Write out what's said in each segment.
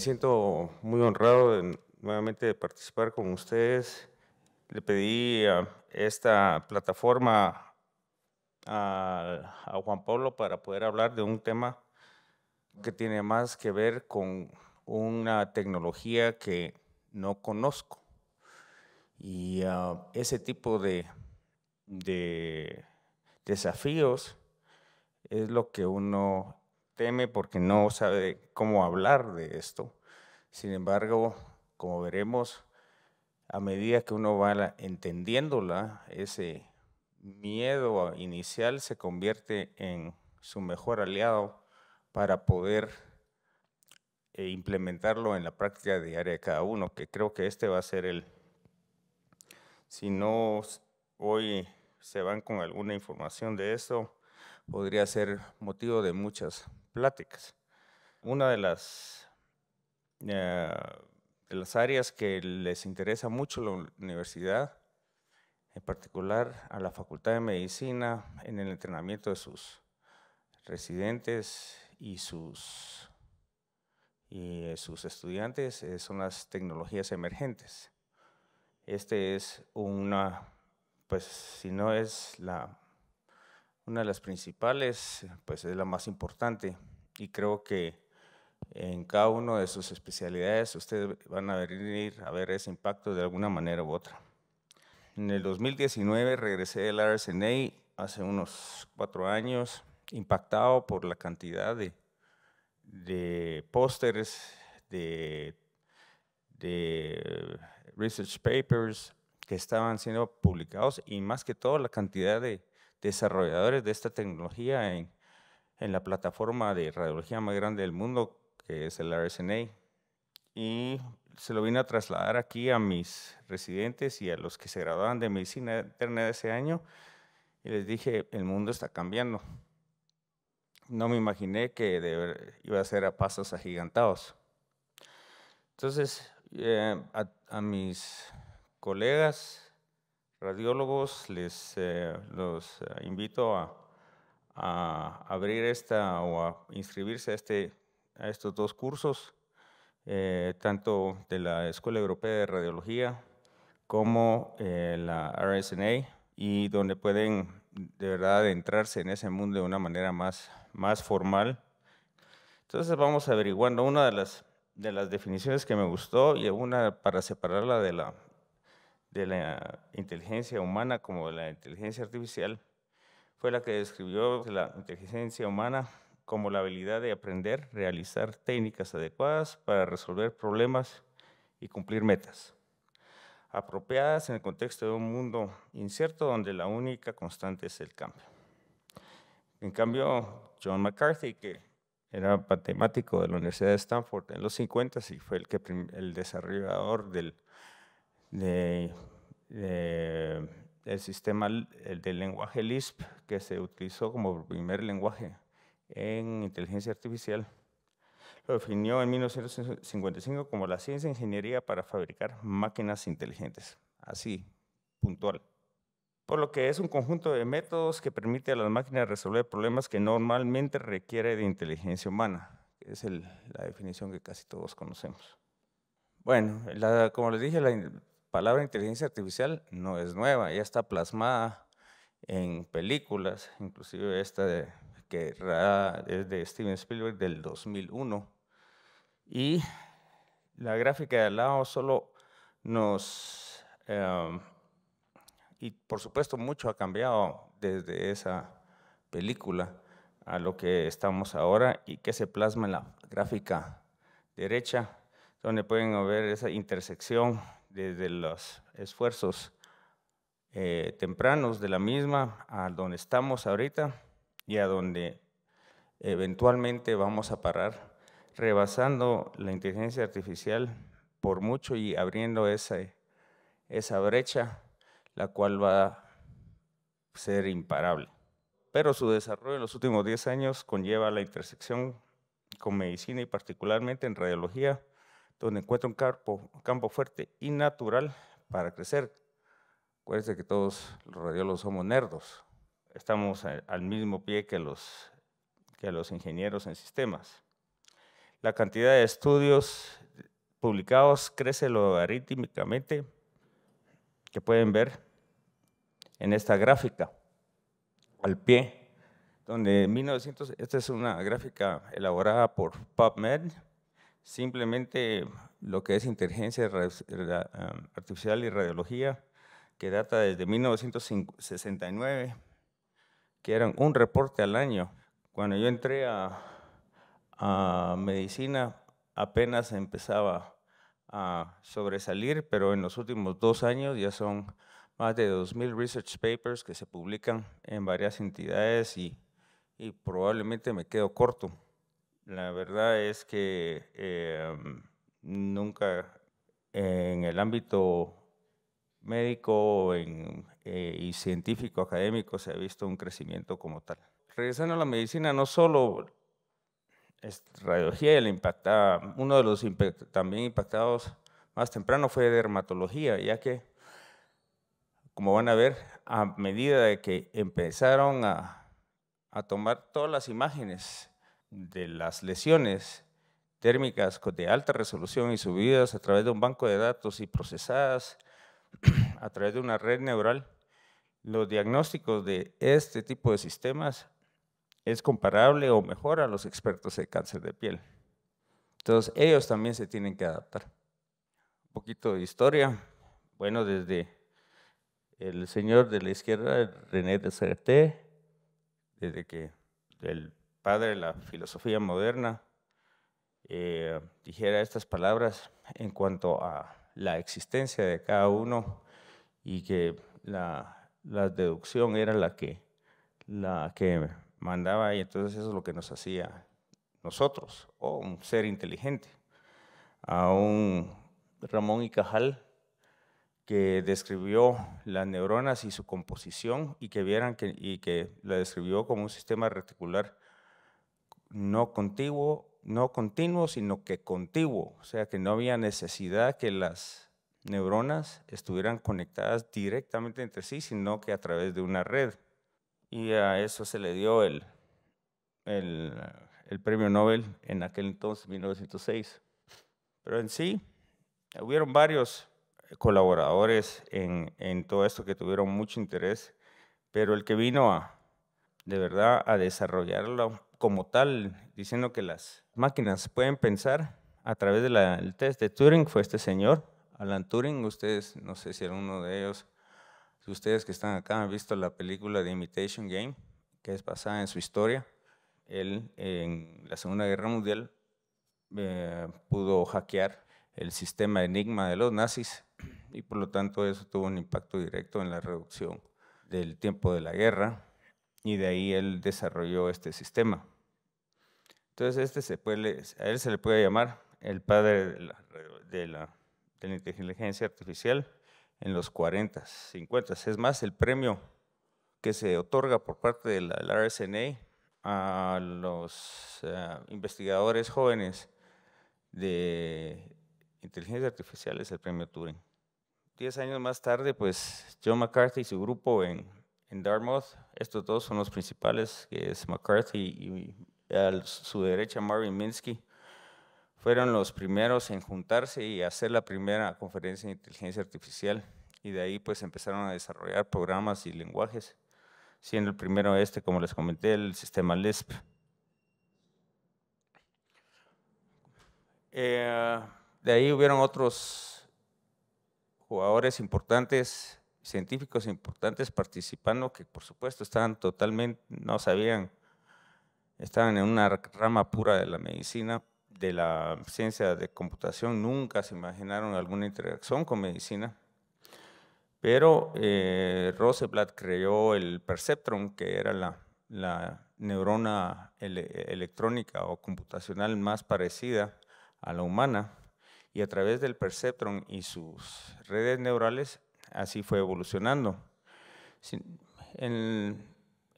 siento muy honrado nuevamente de participar con ustedes. Le pedí esta plataforma a, Juan Pablo para poder hablar de un tema que tiene más que ver con una tecnología que no conozco. Y ah, ese tipo de desafíos es lo que uno teme porque no sabe cómo hablar de esto. Sin embargo, como veremos, a medida que uno va entendiéndola, ese miedo inicial se convierte en su mejor aliado para poder eh, implementarlo en la práctica diaria de cada uno, que creo que este va a ser el, si no hoy se van con alguna información de eso, podría ser motivo de muchas pláticas. Una de las, eh, las áreas que les interesa mucho la universidad, en particular a la Facultad de Medicina, en el entrenamiento de sus residentes y sus, y eh, sus estudiantes, eh, son las tecnologías emergentes. Este es una, pues si no es la una de las principales, pues es la más importante y creo que en cada una de sus especialidades ustedes van a venir a ver ese impacto de alguna manera u otra. En el 2019 regresé del RSNA hace unos cuatro años, impactado por la cantidad de, de pósteres, de, de research papers que estaban siendo publicados y más que todo la cantidad de, desarrolladores de esta tecnología en, la plataforma de radiología más grande del mundo, que es el RSNA. Y se lo vine a trasladar aquí a mis residentes y a los que se graduaban de medicina interna de ese año. Y les dije, el mundo está cambiando. No me imaginé que iba a ser a pasos agigantados. Entonces, eh, a mis colegas radiólogos, les eh, los eh, invito a, a, abrir esta o a inscribirse a, este, a estos dos cursos, eh, tanto de la Escuela Europea de Radiología como la RSNA, y donde pueden de verdad adentrarse en ese mundo de una manera más, más formal. Entonces vamos averiguando una de las, de las definiciones que me gustó y una para separarla de la, de la inteligencia humana como de la inteligencia artificial, fue la que describió la inteligencia humana como la habilidad de aprender, realizar técnicas adecuadas para resolver problemas y cumplir metas, apropiadas en el contexto de un mundo incierto donde la única constante es el cambio. En cambio, John McCarthy, que era matemático de la Universidad de Stanford en los 50 y fue el, que el desarrollador del de, sistema del lenguaje Lisp, que se utilizó como primer lenguaje en inteligencia artificial. Lo definió en 1955 como la ciencia e ingeniería para fabricar máquinas inteligentes. Así, puntual. Por lo que es un conjunto de métodos que permite a las máquinas resolver problemas que normalmente requiere de inteligencia humana. Que es la definición que casi todos conocemos. Bueno, como les dije, la, palabra inteligencia artificial no es nueva, ya está plasmada en películas, inclusive esta de, que es de Steven Spielberg del 2001. Y la gráfica de al lado solo nos... Em, y por supuesto mucho ha cambiado desde esa película a lo que estamos ahora y que se plasma en la gráfica derecha, donde pueden ver esa intersección desde los esfuerzos eh, tempranos de la misma a donde estamos ahorita y a donde eventualmente vamos a parar, rebasando la inteligencia artificial por mucho y abriendo esa esa brecha, la cual va a ser imparable. Pero su desarrollo en los últimos 10 años conlleva la intersección con medicina y particularmente en radiología, donde encuentra un campo, fuerte y natural para crecer. Acuérdense que todos los radiólogos somos nerdos. Estamos al mismo pie que los, que los ingenieros en sistemas. La cantidad de estudios publicados crece logarítmicamente, que pueden ver en esta gráfica, al pie, donde en 1900, esta es una gráfica elaborada por PubMed, Simplemente lo que es inteligencia artificial y radiología, que data desde 1969, que eran un reporte al año. Cuando yo entré a, medicina, apenas empezaba a sobresalir, pero en los últimos dos años ya son más de 2.000 research papers que se publican en varias entidades y probablemente me quedo corto. La verdad es que em, nunca en el ámbito médico eh, y científico académico se ha visto un crecimiento como tal. Regresando a la medicina, no solo radiología, le impactaba, uno de los también impactados más temprano fue dermatología, ya que, como van a ver, a medida de que empezaron a tomar todas las imágenes de las lesiones térmicas de alta resolución y subidas a través de un banco de datos y procesadas a través de una red neural, los diagnósticos de este tipo de sistemas es comparable o mejor a los expertos de cáncer de piel. Entonces, ellos también se tienen que adaptar. Un poquito de historia. Bueno, desde el señor de la izquierda, René Descartes, desde que el padre de la filosofía moderna, eh, dijera estas palabras en cuanto a la existencia de cada uno y que la, deducción era la que, la que mandaba y entonces eso es lo que nos hacía nosotros, o un ser inteligente. A un Ramón y Cajal que describió las neuronas y su composición y que vieran y que la describió como un sistema reticular no contiguo, no continuo, sino que contiguo, o sea que no había necesidad que las neuronas estuvieran conectadas directamente entre sí, sino que a través de una red. Y a eso se le dio el, el, premio Nobel en aquel entonces, 1906. Pero en sí, hubieron varios colaboradores en, en todo esto que tuvieron mucho interés, pero el que vino a, de verdad a desarrollarlo como tal, diciendo que las máquinas pueden pensar a través del test de Turing, fue este señor, Alan Turing. Ustedes, no sé si era uno de ellos, si ustedes que están acá han visto la película de Imitation Game, que es basada en su historia. Él, en la Segunda Guerra Mundial, eh, pudo hackear el sistema Enigma de los nazis y por lo tanto eso tuvo un impacto directo en la reducción del tiempo de la guerra y de ahí él desarrolló este sistema. Entonces, este se puede, a él se le puede llamar el padre de la, de la, inteligencia artificial en los 40, 50. Es más, el premio que se otorga por parte del la, RSNA a los eh, investigadores jóvenes de inteligencia artificial es el premio Turing. Diez años más tarde, pues John McCarthy y su grupo en en Dartmouth. Estos dos son los principales, que es McCarthy y a su derecha Marvin Minsky. Fueron los primeros en juntarse y hacer la primera conferencia de inteligencia artificial. Y de ahí pues empezaron a desarrollar programas y lenguajes, siendo el primero este, como les comenté, el sistema Lisp. Eh, de ahí hubieron otros jugadores importantes científicos importantes participando que por supuesto estaban totalmente, no sabían, estaban en una rama pura de la medicina, de la ciencia de computación, nunca se imaginaron alguna interacción con medicina. Pero eh, Rosenblatt creó el perceptron, que era la, neurona electrónica o computacional más parecida a la humana, y a través del perceptron y sus redes neurales así fue evolucionando. En,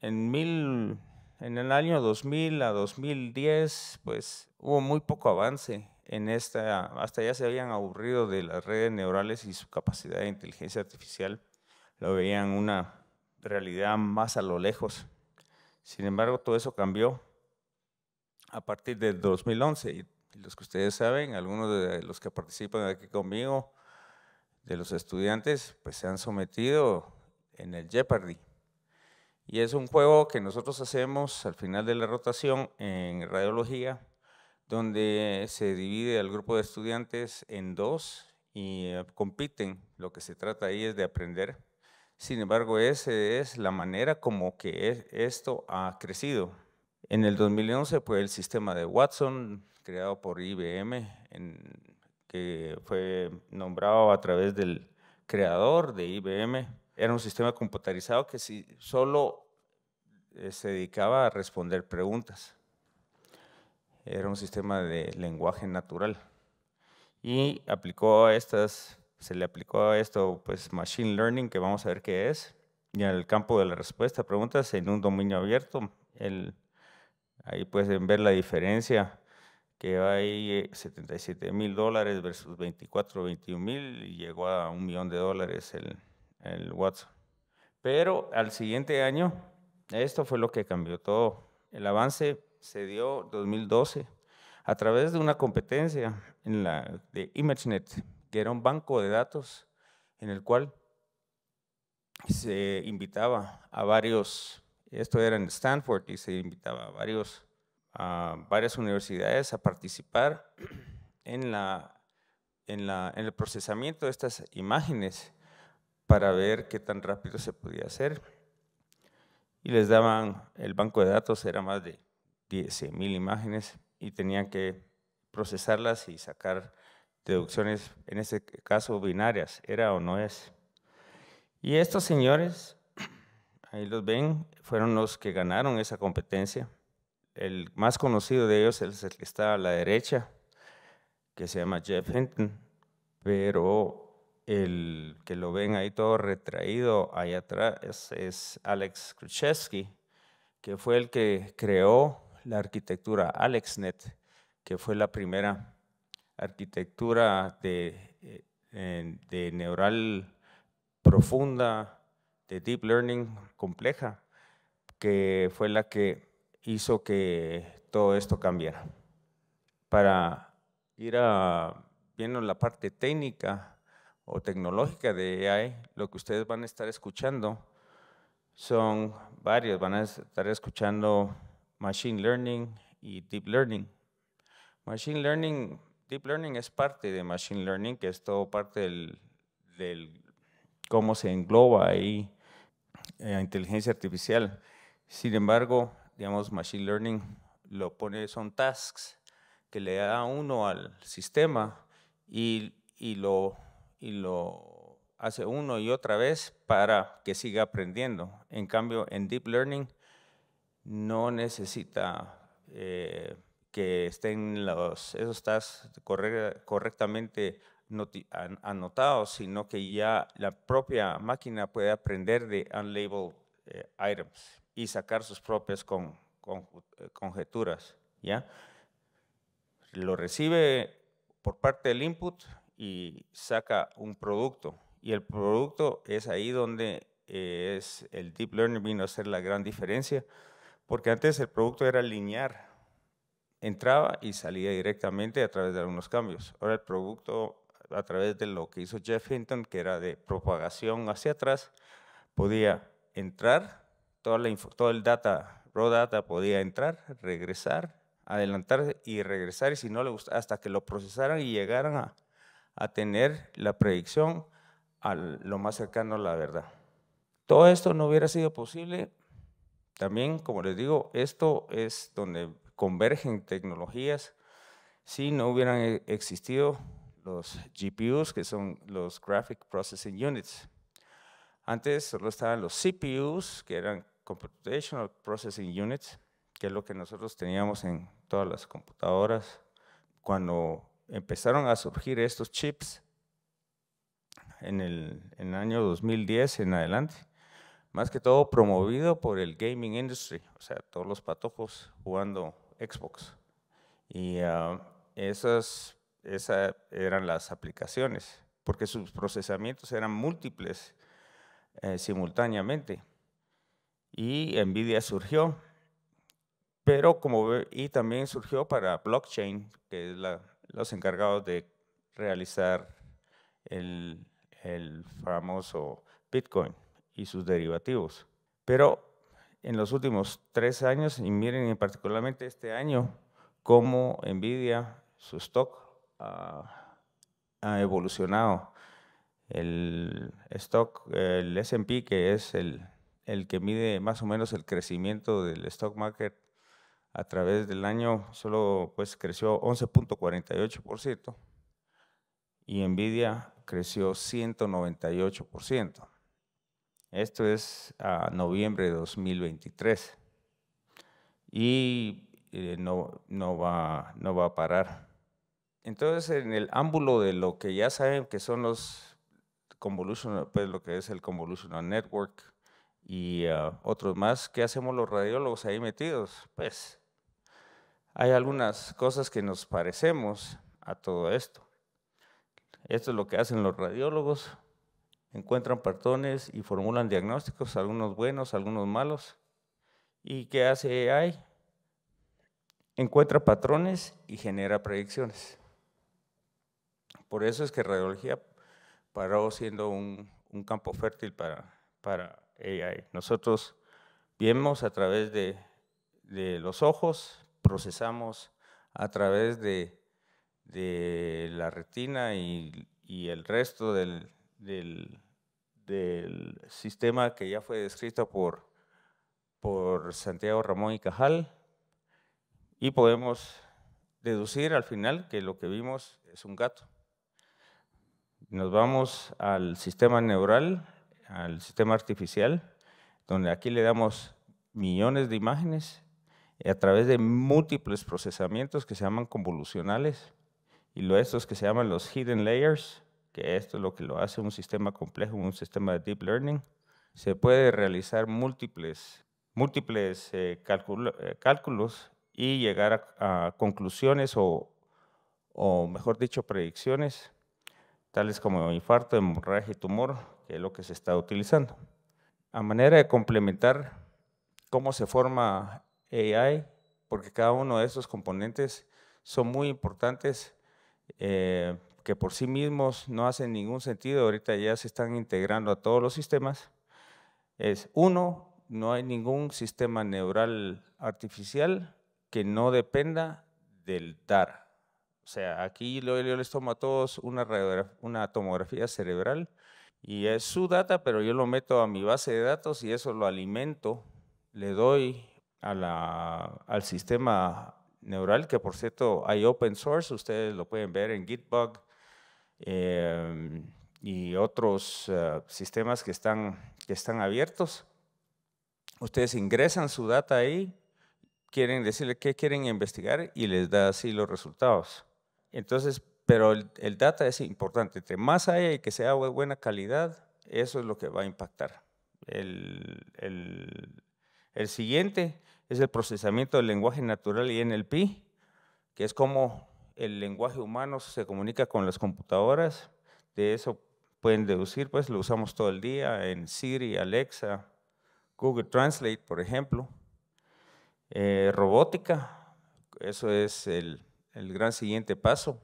en, mil, en el año 2000 a 2010, pues hubo muy poco avance en esta, hasta ya se habían aburrido de las redes neurales y su capacidad de inteligencia artificial, lo veían una realidad más a lo lejos. Sin embargo, todo eso cambió a partir de 2011 y los que ustedes saben, algunos de los que participan aquí conmigo, de los estudiantes pues se han sometido en el Jeopardy. Y es un juego que nosotros hacemos al final de la rotación en radiología, donde se divide al grupo de estudiantes en dos y eh, compiten. Lo que se trata ahí es de aprender. Sin embargo, esa es la manera como que esto ha crecido. En el 2011, pues el sistema de Watson, creado por IBM en que fue nombrado a través del creador de IBM. Era un sistema computarizado que si solo eh, se dedicaba a responder preguntas. Era un sistema de lenguaje natural. Y aplicó a estas, se le aplicó a esto pues Machine Learning, que vamos a ver qué es. Y en el campo de la respuesta a preguntas en un dominio abierto, ahí pueden ver la diferencia que hay 77 eh, mil dólares versus 24, 21 mil y llegó a un millón de dólares el, el Watson. Pero al siguiente año, esto fue lo que cambió todo. El avance se dio 2012 a través de una competencia en la, de ImageNet, que era un banco de datos en el cual se invitaba a varios, esto era en Stanford, y se invitaba a varios a varias universidades a participar en, en, la, en el procesamiento de estas imágenes para ver qué tan rápido se podía hacer. Y les daban, el banco de datos era más de 10.000 imágenes y tenían que procesarlas y sacar deducciones, en este caso binarias, era o no es. Y estos señores, ahí los ven, fueron los que ganaron esa competencia el más conocido de ellos es el que está a la derecha, que se llama Jeff Hinton, pero el que lo ven ahí todo retraído ahí atrás es, Alex Kruchevsky, que fue el que creó la arquitectura AlexNet, que fue la primera arquitectura de, eh, de neural profunda, de deep learning compleja, que fue la que hizo que todo esto cambiara. Para ir a viendo la parte técnica o tecnológica de AI, lo que ustedes van a estar escuchando son varios, van a estar escuchando Machine Learning y Deep Learning. Machine Learning, Deep Learning es parte de Machine Learning, que es todo parte del, cómo se engloba ahí la eh, inteligencia artificial. Sin embargo, digamos, Machine Learning lo pone, son tasks que le da uno al sistema y, lo, y lo hace uno y otra vez para que siga aprendiendo. En cambio, en Deep Learning no necesita eh, que estén los, esos tasks correctamente anotados, sino que ya la propia máquina puede aprender de unlabeled eh, items y sacar sus propias con, eh, conjeturas. ¿ya? Lo recibe por parte del input y saca un producto. Y el producto es ahí donde eh, es el deep learning vino a hacer la gran diferencia, porque antes el producto era lineal, entraba y salía directamente a través de algunos cambios. Ahora el producto a través de lo que hizo Jeff Hinton, que era de propagación hacia atrás, podía entrar, toda la todo el data, raw data podía entrar, regresar, adelantar y regresar, y si no le gusta, hasta que lo procesaran y llegaran a, a tener la predicción a lo más cercano a la verdad. Todo esto no hubiera sido posible. También, como les digo, esto es donde convergen tecnologías. Si no hubieran eh, existido los GPUs, que son los Graphic Processing Units, antes solo estaban los CPUs, que eran Computational Processing Units, que es lo que nosotros teníamos en todas las computadoras. Cuando empezaron a surgir estos chips en el, año 2010 en adelante, más que todo promovido por el gaming industry, o sea, todos los patojos jugando Xbox. Y ah, esas, esas eran las aplicaciones, porque sus procesamientos eran múltiples eh, simultáneamente. Y NVIDIA surgió, pero como y también surgió para blockchain, que es los encargados de realizar el, famoso Bitcoin y sus derivativos. Pero en los últimos tres años, y miren en particularmente este año, cómo Nvidia, su stock, ah, ha evolucionado el stock, el SP, que es el, que mide más o menos el crecimiento del stock market a través del año, solo pues creció 11.48% y Nvidia creció 198%. Esto es a noviembre de 2023. Y eh, no, no, va, no va a parar. Entonces, en el ámbulo de lo que ya saben que son los Convolutional, pues lo que es el Convolutional Network y ah, otros más. ¿Qué hacemos los radiólogos ahí metidos? Pues hay algunas cosas que nos parecemos a todo esto. Esto es lo que hacen los radiólogos. Encuentran patrones y formulan diagnósticos, algunos buenos, algunos malos. ¿Y qué hace AI? Encuentra patrones y genera predicciones. Por eso es que radiología Paró siendo un, campo fértil para, para AI. Nosotros vemos a través de, los ojos, procesamos a través de, la retina y, el resto del, sistema que ya fue descrito por Santiago Ramón y Cajal. Y podemos deducir al final que lo que vimos es un gato. Nos vamos al sistema neural, al sistema artificial, donde aquí le damos millones de imágenes a través de múltiples procesamientos que se llaman convolucionales y lo estos que se llaman los hidden layers, que esto es lo que lo hace un sistema complejo, un sistema de deep learning. Se puede realizar múltiples, múltiples eh, eh, cálculos y llegar a, conclusiones o, o, mejor dicho, predicciones tales como infarto, hemorragia y tumor, que es lo que se está utilizando. A manera de complementar cómo se forma AI, porque cada uno de esos componentes son muy importantes, eh, que por sí mismos no hacen ningún sentido, ahorita ya se están integrando a todos los sistemas, es uno, no hay ningún sistema neural artificial que no dependa del DAR, o sea, aquí yo les tomo a todos una, tomografía cerebral y es su data, pero yo lo meto a mi base de datos y eso lo alimento, le doy al sistema neural, que por cierto hay open source, ustedes lo pueden ver en Gitbug em, y otros eh, sistemas que están, que están abiertos. Ustedes ingresan su data ahí, quieren decirle qué quieren investigar y les da así los resultados. Entonces, pero el, data es importante. Entre más haya y que sea de buena calidad, eso es lo que va a impactar. El, siguiente es el procesamiento del lenguaje natural y NLP, que es como el lenguaje humano se comunica con las computadoras. De eso pueden deducir, pues lo usamos todo el día en Siri, Alexa, Google Translate, por ejemplo. Eh, robótica, eso es el el gran siguiente paso,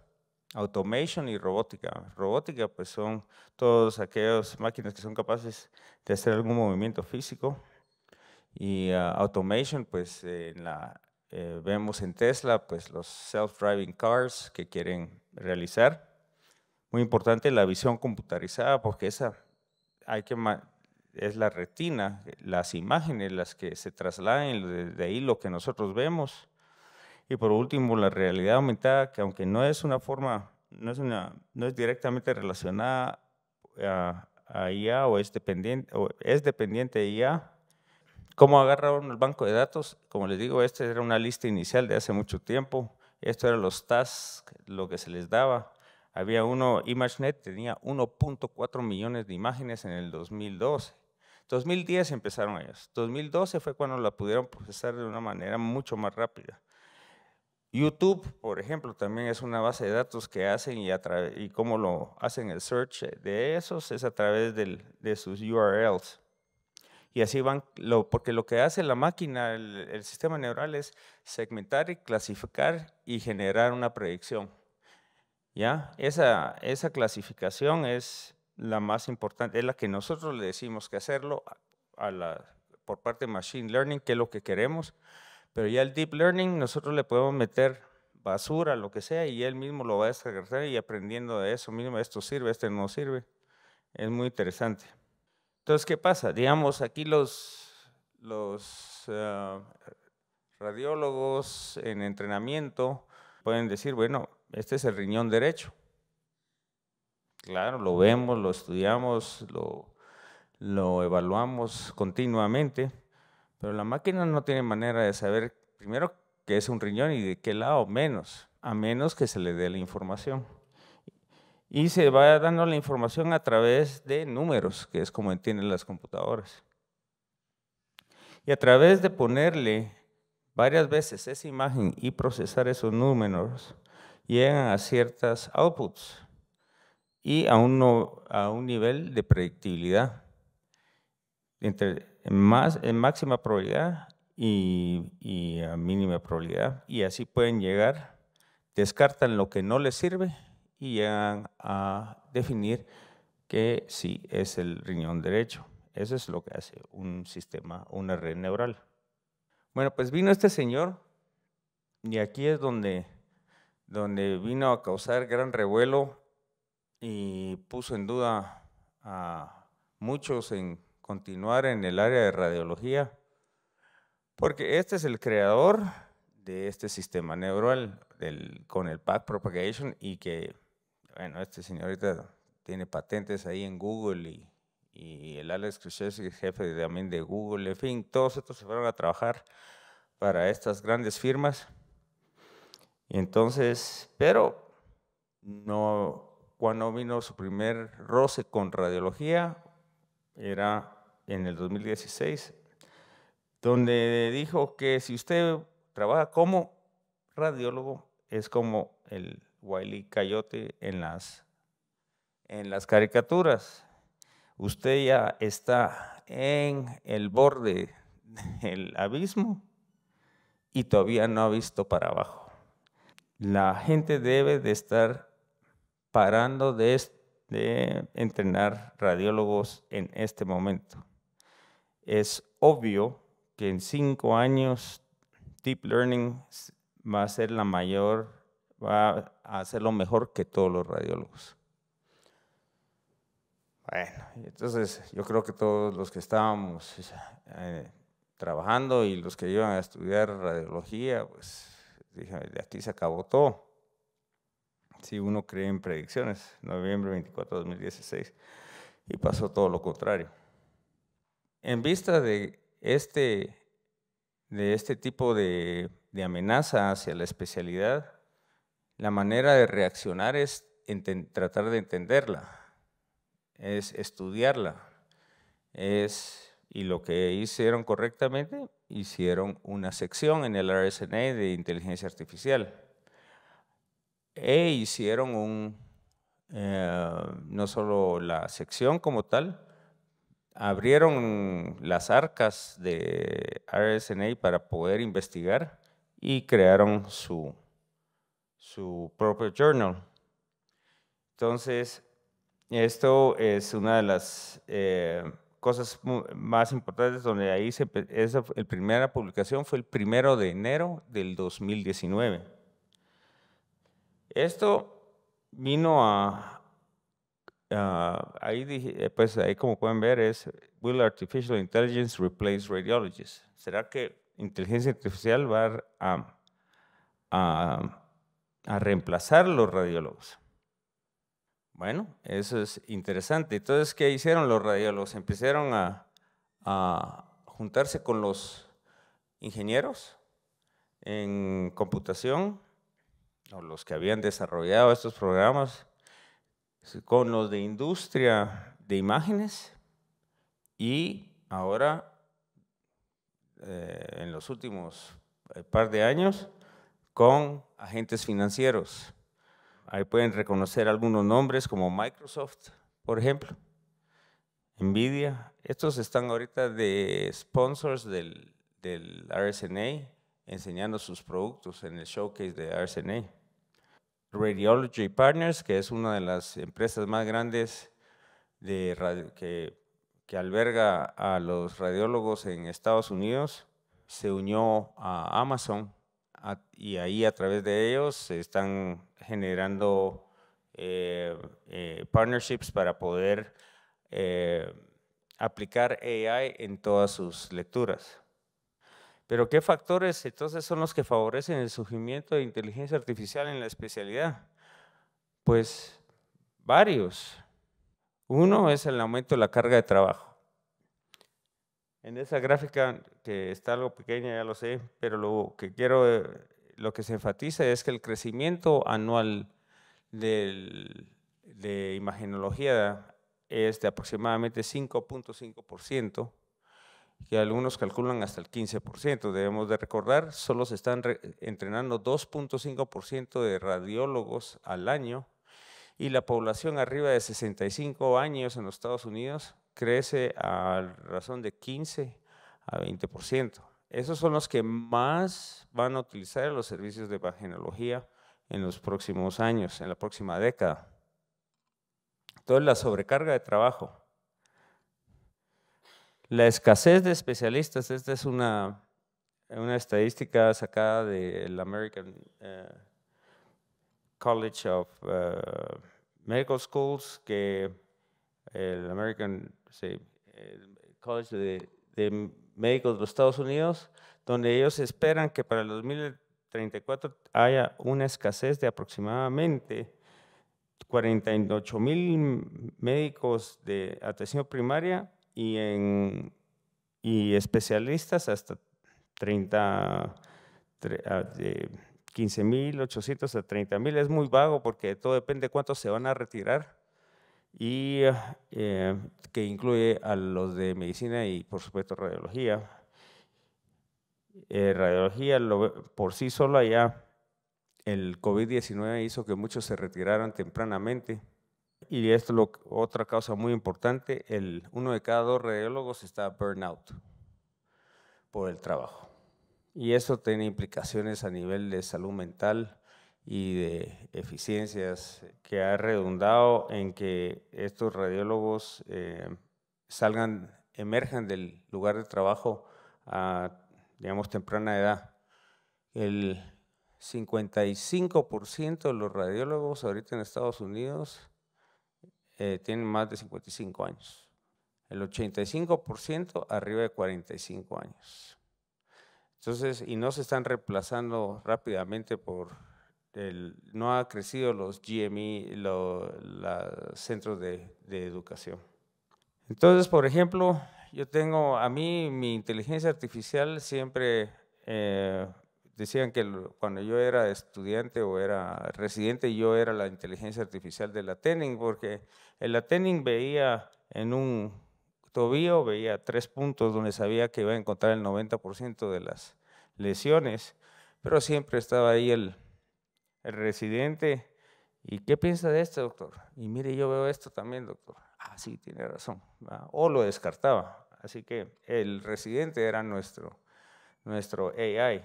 automation y robótica. Robótica, pues son todas aquellas máquinas que son capaces de hacer algún movimiento físico. Y ah, automation, pues eh, vemos en Tesla, pues los self-driving cars que quieren realizar. Muy importante la visión computarizada, porque esa hay que es la retina, las imágenes las que se trasladan, de ahí lo que nosotros vemos y por último, la realidad aumentada, que aunque no es una forma, no es, una, no es directamente relacionada a, IA o es dependiente, o es dependiente de IA, ¿cómo agarraron el banco de datos? Como les digo, esta era una lista inicial de hace mucho tiempo. Esto eran los tasks, lo que se les daba. Había uno, ImageNet tenía 1.4 millones de imágenes en el 2012. 2010 empezaron ellos. 2012 fue cuando la pudieron procesar de una manera mucho más rápida. YouTube, por ejemplo, también es una base de datos que hacen y, cómo lo hacen el search de esos es a través de sus URLs. Y así van, lo, porque lo que hace la máquina, el, sistema neural es segmentar y clasificar y generar una predicción. ¿Ya? Esa, esa clasificación es la más importante, es la que nosotros le decimos que hacerlo a la, por parte de Machine Learning, que es lo que queremos pero ya el deep learning nosotros le podemos meter basura, lo que sea, y él mismo lo va a sacar y aprendiendo de eso mismo, esto sirve, este no sirve. Es muy interesante. Entonces, ¿qué pasa? Digamos, aquí los, los ah, radiólogos en entrenamiento pueden decir, bueno, este es el riñón derecho. Claro, lo vemos, lo estudiamos, lo evaluamos continuamente. Pero la máquina no tiene manera de saber primero qué es un riñón y de qué lado menos, a menos que se le dé la información. Y se va dando la información a través de números, que es como entienden las computadoras. Y a través de ponerle varias veces esa imagen y procesar esos números, llegan a ciertas outputs y a un, no, a un nivel de predictibilidad. Entre, en máxima probabilidad y, a mínima probabilidad. Y así pueden llegar, descartan lo que no les sirve y llegan a definir que sí es el riñón derecho. Eso es lo que hace un sistema, una red neural. Bueno, pues vino este señor y aquí es donde, donde vino a causar gran revuelo y puso en duda a muchos en continuar en el área de radiología, porque este es el creador de este sistema neural con el Path Propagation y que, bueno, este señorita tiene patentes ahí en Google y, el Alex el jefe también de Google, en fin, todos estos se fueron a trabajar para estas grandes firmas. Y entonces, pero no, cuando vino su primer roce con radiología, era en el 2016, donde dijo que si usted trabaja como radiólogo, es como el Wiley Coyote en las, en las caricaturas. Usted ya está en el borde del abismo y todavía no ha visto para abajo. La gente debe de estar parando de, de entrenar radiólogos en este momento es obvio que en cinco años Deep Learning va a ser la mayor, va a lo mejor que todos los radiólogos. Bueno, entonces yo creo que todos los que estábamos eh, trabajando y los que iban a estudiar radiología, pues dije, de aquí se acabó todo. Si uno cree en predicciones, noviembre 24 de 2016, y pasó todo lo contrario en vista de este, de este tipo de, amenaza hacia la especialidad, la manera de reaccionar es tratar de entenderla, es estudiarla, y lo que hicieron correctamente, hicieron una sección en el RSNA de inteligencia artificial. E hicieron un, eh, no solo la sección como tal, abrieron las arcas de RSNA para poder investigar y crearon su, su propio journal. Entonces, esto es una de las eh, cosas más importantes donde ahí se, esa, la primera publicación fue el primero de enero del 2019. Esto vino a, Ah, ahí eh, pues ahí como pueden ver es, ¿Will Artificial Intelligence Replace Radiologists? ¿Será que inteligencia artificial va a, a, a reemplazar los radiólogos? Bueno, eso es interesante. Entonces, ¿qué hicieron los radiólogos? Empezaron a, juntarse con los ingenieros en computación, o los que habían desarrollado estos programas, con los de industria de imágenes y ahora, eh, en los últimos eh, par de años, con agentes financieros. Ahí pueden reconocer algunos nombres como Microsoft, por ejemplo, Nvidia. Estos están ahorita de sponsors del, del RSNA enseñando sus productos en el showcase de RSNA. Radiology Partners, que es una de las empresas más grandes que, alberga a los radiólogos en Estados Unidos, se unió a Amazon y ahí a través de ellos se están generando eh, eh, partnerships para poder eh, aplicar AI en todas sus lecturas. Pero ¿qué factores entonces son los que favorecen el surgimiento de inteligencia artificial en la especialidad? Pues varios. Uno es el aumento de la carga de trabajo. En esa gráfica que está algo pequeña, ya lo sé, pero lo que quiero, eh, lo que se enfatiza es que el crecimiento anual de imagenología es de aproximadamente 5.5% que algunos calculan hasta el 15%. Debemos de recordar, solo se están entrenando 2.5% de radiólogos al año y la población arriba de 65 años en los Estados Unidos crece a razón de 15 a 20%. Esos son los que más van a utilizar los servicios de vaginología en los próximos años, en la próxima década. Entonces, la sobrecarga de trabajo. La escasez de especialistas, esta es una, estadística sacada del American eh, College of eh, Medical Schools, que el American College de, de Médicos de los Estados Unidos, donde ellos esperan que para el 2034 haya una escasez de aproximadamente 48 mil médicos de atención primaria y, especialistas hasta 30, 15.800 ah, a 30.000. Es muy vago porque todo depende de cuántos se van a retirar y eh, que incluye a los de medicina y por supuesto radiología. Eh, radiología por sí solo ya el COVID-19 hizo que muchos se retiraran tempranamente y esto otra causa muy importante, el, uno de cada dos radiólogos está burnout por el trabajo. Y eso tiene implicaciones a nivel de salud mental y de eficiencias que ha redundado en que estos radiólogos eh, salgan, emerjan del lugar de trabajo a, digamos, temprana edad. El 55% de los radiólogos ahorita en Estados Unidos eh, tienen más de 55 años. El 85% arriba de 45 años. Entonces, y no se están reemplazando rápidamente por no ha crecido los GME, los centros de, educación. Entonces, por ejemplo, yo tengo, a mí mi inteligencia artificial siempre eh, decían que cuando yo era estudiante o era residente, yo era la inteligencia artificial de la porque el Atening veía en un tobillo, veía tres puntos donde sabía que iba a encontrar el 90% de las lesiones, pero siempre estaba ahí el, residente. ¿Y qué piensa de esto, doctor? Y mire, yo veo esto también, doctor. Ah, sí, tiene razón. o lo descartaba. Así que el residente era nuestro, nuestro AI.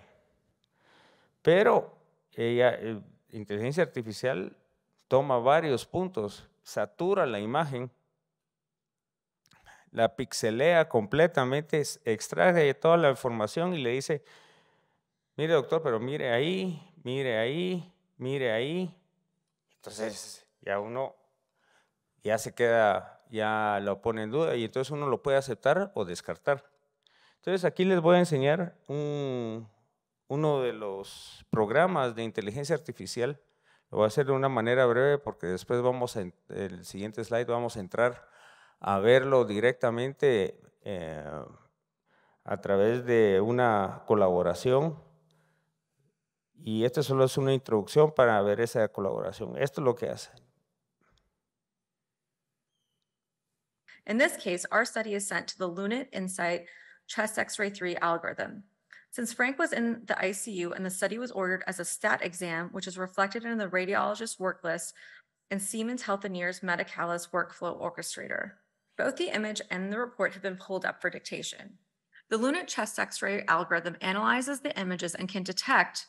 Pero ella, eh, inteligencia artificial toma varios puntos, satura la imagen, la pixelea completamente, extrae toda la información y le dice, mire doctor, pero mire ahí, mire ahí, mire ahí. Entonces ya uno ya se queda, ya lo pone en duda y entonces uno lo puede aceptar o descartar. Entonces aquí les voy a enseñar un, uno de los programas de inteligencia artificial. Lo voy a hacer de una manera breve porque después vamos, en el siguiente slide vamos a entrar a verlo directamente eh, a través de una colaboración. Y esto solo es una introducción para ver esa colaboración. Esto es lo que hace. In this case, our study is sent to the Lunit Insight Chest X-ray 3 algorithm. Since Frank was in the ICU and the study was ordered as a stat exam, which is reflected in the radiologist's work list and Siemens Healthineers Medicalis workflow orchestrator. Both the image and the report have been pulled up for dictation. The Lunit chest x-ray algorithm analyzes the images and can detect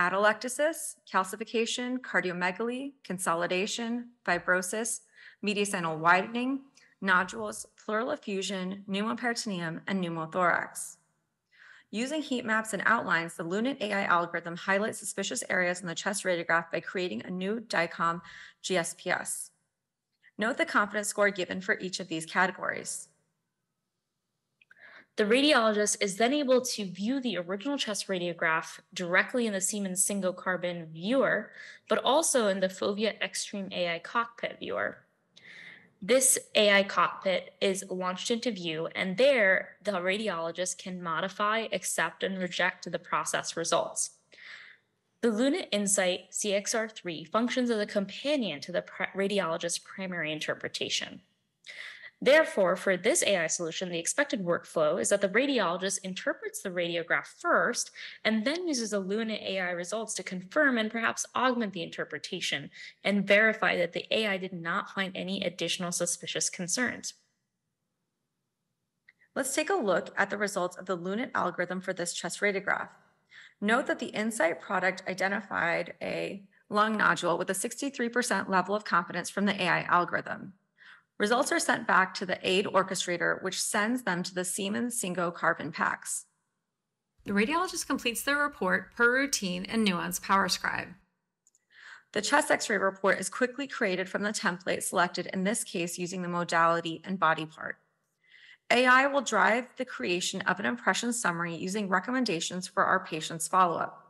atelectasis, calcification, cardiomegaly, consolidation, fibrosis, mediastinal widening, nodules, pleural effusion, pneumoperitoneum, and pneumothorax. Using heat maps and outlines, the Lunit AI algorithm highlights suspicious areas in the chest radiograph by creating a new DICOM GSPS. Note the confidence score given for each of these categories. The radiologist is then able to view the original chest radiograph directly in the Siemens single carbon viewer, but also in the Fovea Extreme AI cockpit viewer. This AI cockpit is launched into view, and there the radiologist can modify, accept, and reject the process results. The Luna Insight CXR3 functions as a companion to the radiologist's primary interpretation. Therefore, for this AI solution, the expected workflow is that the radiologist interprets the radiograph first and then uses the Luna AI results to confirm and perhaps augment the interpretation and verify that the AI did not find any additional suspicious concerns. Let's take a look at the results of the Lunit algorithm for this chest radiograph. Note that the Insight product identified a lung nodule with a 63% level of confidence from the AI algorithm. Results are sent back to the aid orchestrator, which sends them to the Siemens Singo Carbon Packs. The radiologist completes their report per routine and Nuance PowerScribe. The chest x-ray report is quickly created from the template selected in this case using the modality and body part. AI will drive the creation of an impression summary using recommendations for our patient's follow-up.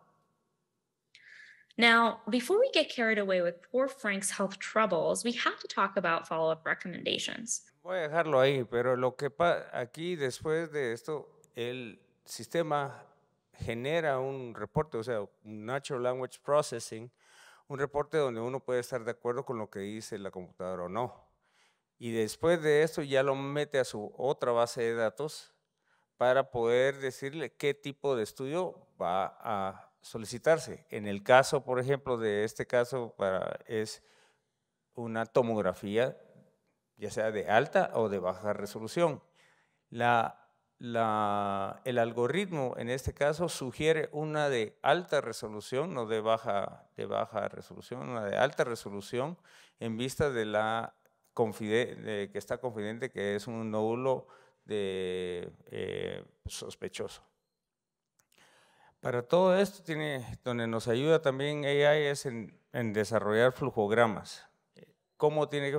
Now, before we get carried away with poor Frank's health troubles, we have to talk about follow-up recommendations. Voy a dejarlo ahí, pero lo que aquí después de esto, el sistema genera un reporte, o sea, Natural Language Processing, un reporte donde uno puede estar de acuerdo con lo que dice la computadora o no. Y después de esto ya lo mete a su otra base de datos para poder decirle qué tipo de estudio va a solicitarse. En el caso, por ejemplo, de este caso, para, es una tomografía, ya sea de alta o de baja resolución. La, el algoritmo, en este caso, sugiere una de alta resolución, no de baja, de baja resolución, una de alta resolución en vista de la que está confidente que es un nódulo de, eh, sospechoso. Para todo esto, donde nos ayuda también AI es en, desarrollar flujogramas. tiene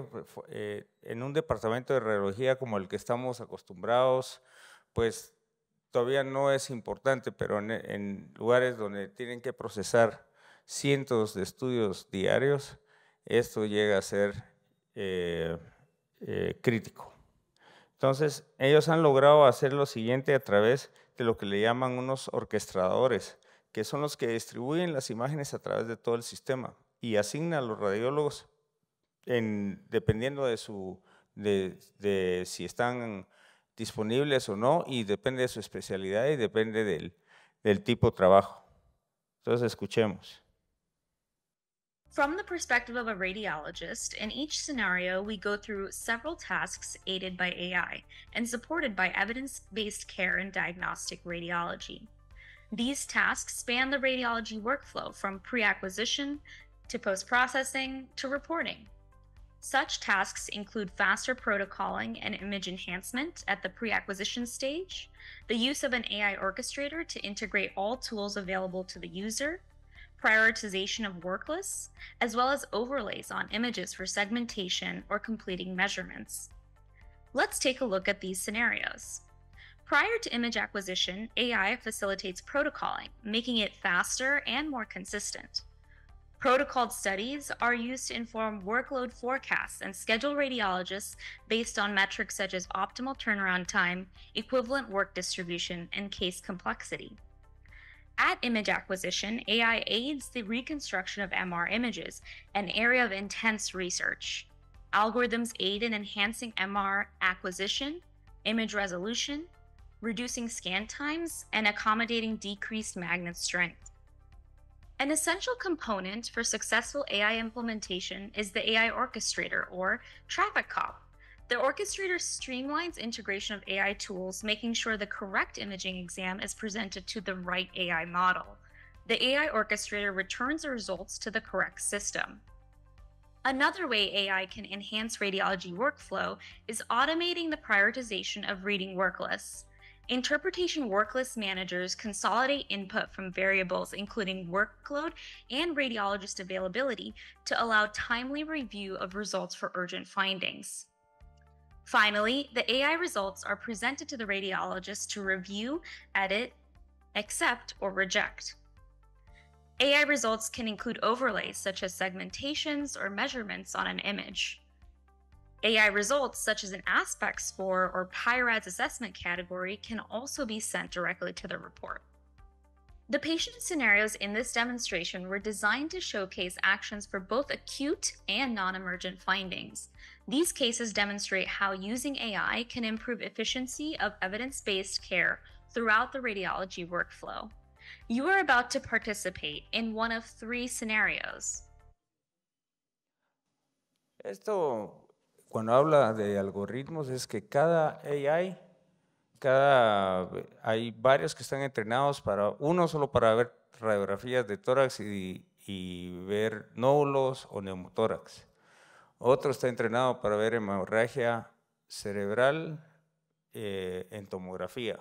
eh, en un departamento de radiología como el que estamos acostumbrados, pues todavía no es importante, pero en, lugares donde tienen que procesar cientos de estudios diarios, esto llega a ser eh, eh, crítico. Entonces, ellos han logrado hacer lo siguiente a través de lo que le llaman unos orquestadores, que son los que distribuyen las imágenes a través de todo el sistema y asignan a los radiólogos, en, dependiendo de, su, de, si están disponibles o no, y depende de su especialidad y depende del, del tipo de trabajo. Entonces, escuchemos. From the perspective of a radiologist, in each scenario, we go through several tasks aided by AI and supported by evidence based care in diagnostic radiology. These tasks span the radiology workflow from pre acquisition to post processing to reporting. Such tasks include faster protocoling and image enhancement at the pre acquisition stage, the use of an AI orchestrator to integrate all tools available to the user, prioritization of work lists, as well as overlays on images for segmentation or completing measurements. Let's take a look at these scenarios. Prior to image acquisition, AI facilitates protocoling, making it faster and more consistent. Protocoled studies are used to inform workload forecasts and schedule radiologists based on metrics such as optimal turnaround time, equivalent work distribution, and case complexity. At image acquisition, AI aids the reconstruction of MR images, an area of intense research. Algorithms aid in enhancing MR acquisition, image resolution, reducing scan times, and accommodating decreased magnet strength. An essential component for successful AI implementation is the AI orchestrator or traffic cop, the orchestrator streamlines integration of AI tools, making sure the correct imaging exam is presented to the right AI model. The AI orchestrator returns the results to the correct system. Another way AI can enhance radiology workflow is automating the prioritization of reading worklists. Interpretation worklist managers consolidate input from variables including workload and radiologist availability to allow timely review of results for urgent findings. Finally, the AI results are presented to the radiologist to review, edit, accept, or reject. AI results can include overlays such as segmentations or measurements on an image. AI results such as an aspect score or PIRADS assessment category can also be sent directly to the report. The patient scenarios in this demonstration were designed to showcase actions for both acute and non emergent findings, these cases demonstrate how using AI can improve efficiency of evidence-based care throughout the radiology workflow. You are about to participate in one of three scenarios. Esto, cuando habla de algoritmos, es que cada AI, cada, hay varios que están entrenados para, uno solo para ver radiografías de tórax y, y ver nódulos o neumotórax. Otro está entrenado para ver hemorragia cerebral eh, en tomografía.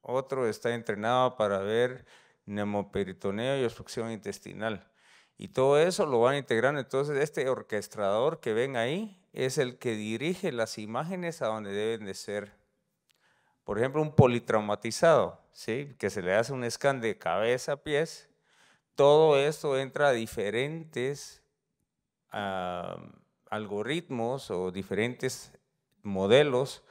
Otro está entrenado para ver neumoperitoneo y obstrucción intestinal. Y todo eso lo van integrando. Entonces, este orquestador que ven ahí es el que dirige las imágenes a donde deben de ser. Por ejemplo, un politraumatizado, ¿sí? que se le hace un scan de cabeza a pies. Todo esto entra a diferentes algoritmos o diferentes modelos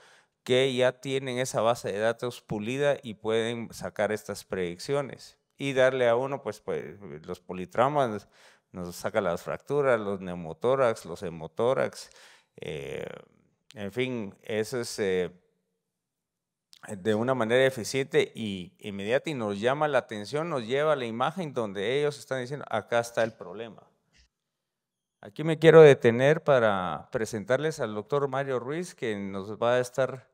que ya tienen esa base de datos pulida y pueden sacar estas predicciones y darle a uno pues, pues los politramas, nos saca las fracturas, los neumotórax, los hemotórax, eh, en fin, eso es eh, de una manera eficiente y inmediata y nos llama la atención, nos lleva a la imagen donde ellos están diciendo, acá está el problema. Aquí me quiero detener para presentarles al doctor Mario Ruiz, que nos va a estar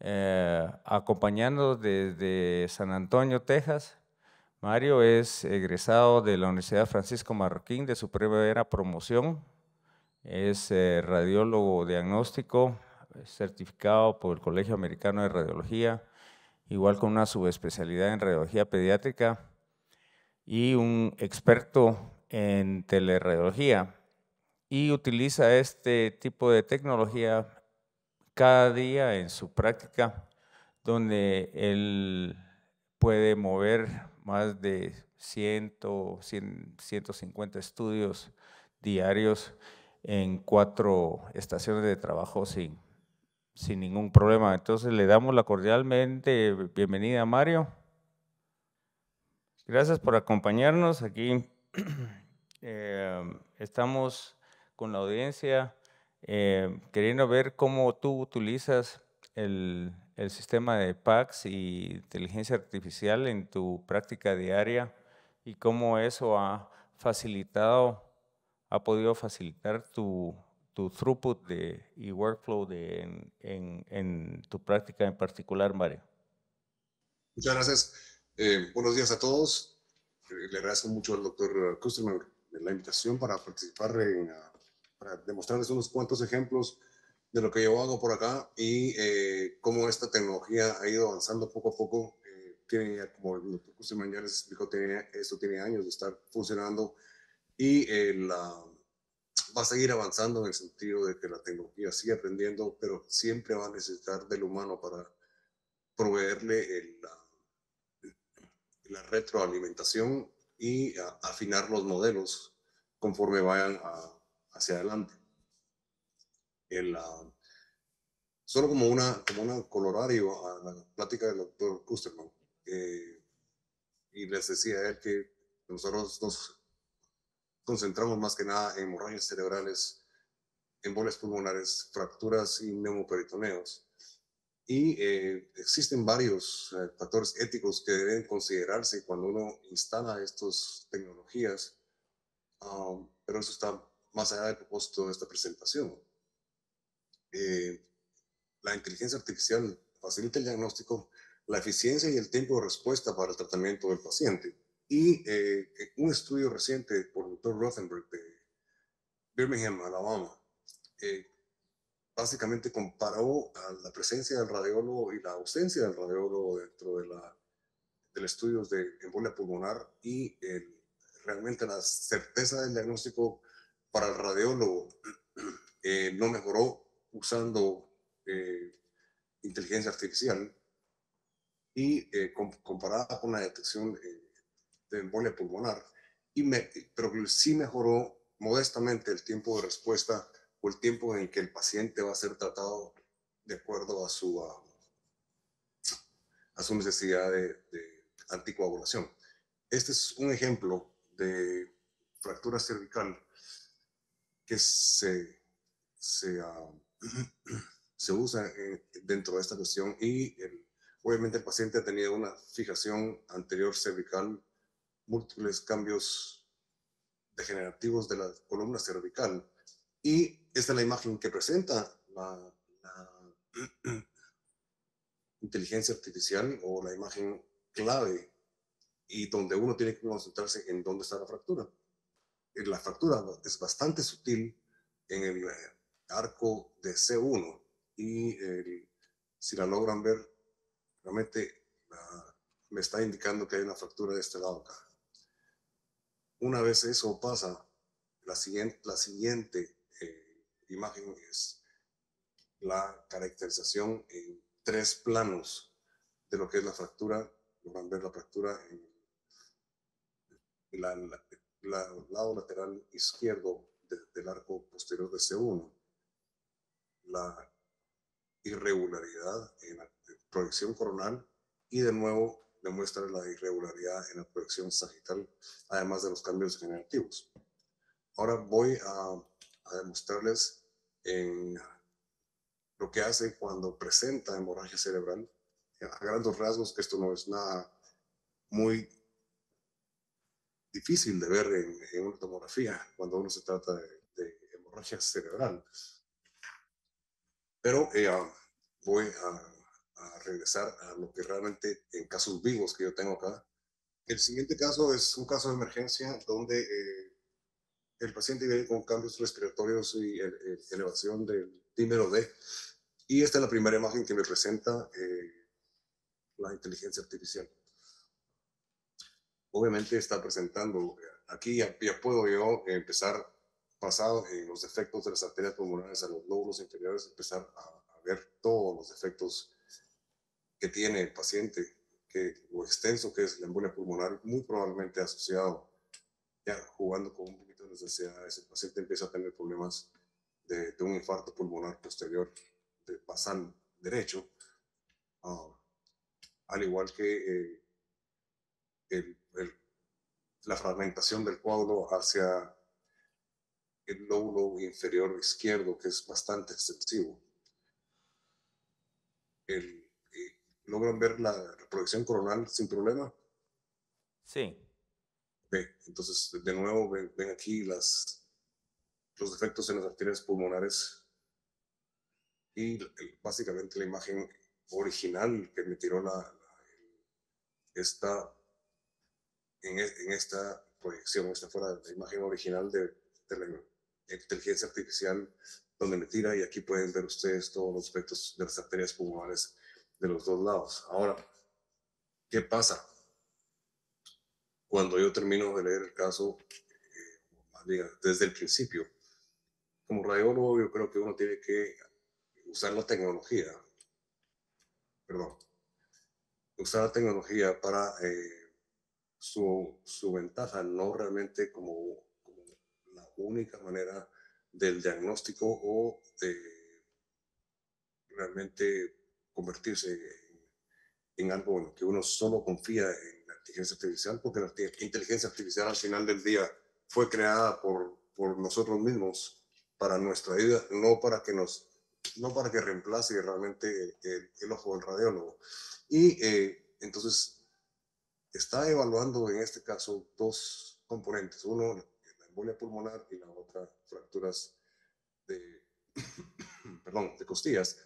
eh, acompañando desde San Antonio, Texas. Mario es egresado de la Universidad Francisco Marroquín de su primera promoción. Es eh, radiólogo diagnóstico, certificado por el Colegio Americano de Radiología, igual con una subespecialidad en radiología pediátrica y un experto en teleradiología y utiliza este tipo de tecnología cada día en su práctica, donde él puede mover más de 100, 150 estudios diarios en cuatro estaciones de trabajo sin, sin ningún problema. Entonces le damos la cordialmente bienvenida a Mario. Gracias por acompañarnos aquí. Eh, estamos con la audiencia, eh, queriendo ver cómo tú utilizas el, sistema de PACS y inteligencia artificial en tu práctica diaria y cómo eso ha facilitado, ha podido facilitar tu, throughput de, y workflow de, en, tu práctica en particular, Mario. Muchas gracias. Eh, buenos días a todos. Eh, le agradezco mucho al doctor Kusterman la invitación para participar en para demostrarles unos cuantos ejemplos de lo que yo hago por acá y eh, cómo esta tecnología ha ido avanzando poco a poco. Eh, tiene ya, como el doctor ya les explicó, tiene, esto tiene años de estar funcionando y eh, la, va a seguir avanzando en el sentido de que la tecnología sigue aprendiendo, pero siempre va a necesitar del humano para proveerle la, retroalimentación y afinar los modelos conforme vayan a, hacia adelante. Ah, solo como una, como una colorario a la plática del doctor Kusterman, eh, y les decía a él que nosotros nos concentramos más que nada en hemorragias cerebrales, en bolas pulmonares, fracturas y neumoperitoneos. Y eh, existen varios eh, factores éticos que deben considerarse cuando uno instala estas tecnologías, ah, pero eso está más allá del propósito de esta presentación. Eh, la inteligencia artificial facilita el diagnóstico, la eficiencia y el tiempo de respuesta para el tratamiento del paciente. Y eh, un estudio reciente por el doctor Rothenberg de Birmingham, Alabama, eh, básicamente comparó la presencia del radiólogo y la ausencia del radiólogo dentro de la, del estudio de embolia pulmonar y realmente la certeza del diagnóstico para el radiólogo eh, no mejoró usando eh, inteligencia artificial y eh, comparada con la detección de embolia pulmonar, y me, pero sí mejoró modestamente el tiempo de respuesta o el tiempo en que el paciente va a ser tratado de acuerdo a su, a, su necesidad de, de anticoagulación. Este es un ejemplo de fractura cervical que se, se, ah, usa eh, dentro de esta cuestión y obviamente el paciente ha tenido una fijación anterior cervical, múltiples cambios degenerativos de la columna cervical y esta es la imagen que presenta la inteligencia artificial o la imagen clave y donde uno tiene que concentrarse en dónde está la fractura la fractura es bastante sutil en el eh, arco de C1 y si la logran ver, realmente ah, me está indicando que hay una fractura de este lado acá. Una vez eso pasa, la siguiente, la siguiente eh, imagen es la caracterización en tres planos de lo que es la fractura. Logran ver la fractura en la, lado lateral izquierdo del arco posterior de C1. Este la irregularidad en la proyección coronal y de nuevo demuestra la irregularidad en la proyección sagital, además de los cambios generativos. Ahora voy a, demostrarles en lo que hace cuando presenta hemorragia cerebral. A grandes rasgos, esto no es nada muy difícil de ver en, en, una tomografía cuando uno se trata de, hemorragias hemorragia cerebral. Pero eh, ah, voy a, regresar a lo que realmente en casos vivos que yo tengo acá. El siguiente caso es un caso de emergencia donde eh, el paciente viene con cambios respiratorios y eh, elevación del tímero D. Y esta es la primera imagen que me presenta la inteligencia artificial obviamente está presentando. Eh, aquí ya, puedo yo empezar, pasado en los efectos de las arterias pulmonares a los lóbulos inferiores, empezar a, ver todos los efectos que tiene el paciente, que, lo extenso que es la embolia pulmonar, muy probablemente asociado, ya jugando con un poquito de necesidades, el paciente empieza a tener problemas de, un infarto pulmonar posterior, de pasan derecho, ah, al igual que eh, la fragmentación del cuadro hacia el lóbulo inferior izquierdo, que es bastante extensivo. Eh, ¿Logran ver la, proyección coronal sin problema? Sí. Entonces, de nuevo, ven, aquí las, los defectos en las arterias pulmonares y básicamente la imagen original que me tiró esta en, esta proyección, esta fuera la imagen original de, la inteligencia artificial donde me tira y aquí pueden ver ustedes todos los aspectos de las arterias pulmonares de los dos lados. Ahora, ¿qué pasa? Cuando yo termino de leer el caso, eh, desde el principio, como radiólogo yo creo que uno tiene que usar la tecnología, perdón, usar la tecnología para eh, su, su ventaja, no realmente como, la única manera del diagnóstico o de realmente convertirse en, algo en que uno solo confía en la inteligencia artificial, porque la inteligencia artificial al final del día fue creada por, por nosotros mismos para nuestra ayuda, no para que nos no para que reemplace realmente el, ojo del radiólogo. Y eh, entonces está evaluando en este caso dos componentes, uno la embolia pulmonar y la otra fracturas de, perdón, de costillas.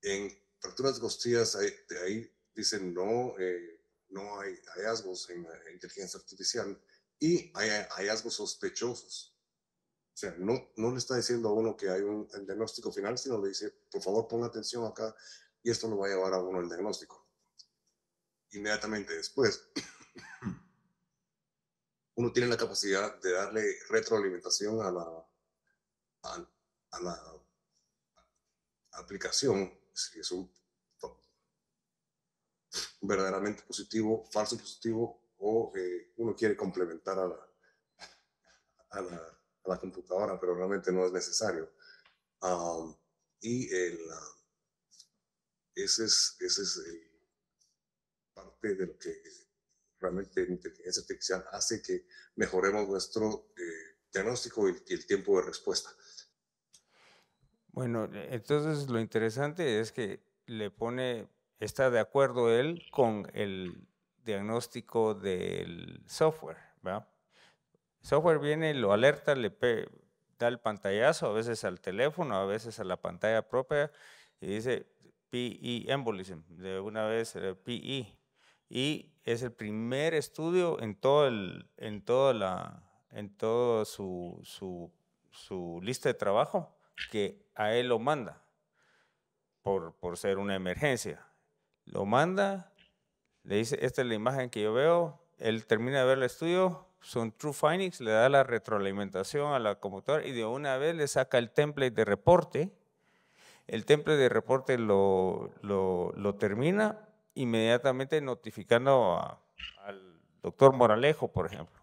En fracturas de costillas, ahí, dicen no, eh, no hay hallazgos en inteligencia artificial y hay hallazgos sospechosos. O sea, no, no le está diciendo a uno que hay un diagnóstico final, sino le dice, por favor, ponga atención acá y esto lo va a llevar a uno el diagnóstico inmediatamente después. Uno tiene la capacidad de darle retroalimentación a la, aplicación, si es un verdaderamente positivo, falso positivo, o eh, uno quiere complementar a la, a la, computadora, pero realmente no es necesario. y ese es, ese es el, parte de lo que realmente la inteligencia artificial hace que mejoremos nuestro eh, diagnóstico y, el tiempo de respuesta. Bueno, entonces lo interesante es que le pone, está de acuerdo él con el diagnóstico del software, ¿va? El software viene, lo alerta, le da el pantallazo, a veces al teléfono, a veces a la pantalla propia, y dice PE embolism, de una vez eh, PE, y es el primer estudio en, todo el, en, toda la, en todo su, lista de trabajo que a él lo manda por, ser una emergencia. Lo manda, le dice, esta es la imagen que yo veo, él termina de ver el estudio, son True Phoenix, le da la retroalimentación a la computadora y de una vez le saca el template de reporte. El template de reporte lo, lo termina inmediatamente notificando al doctor Moralejo, por ejemplo.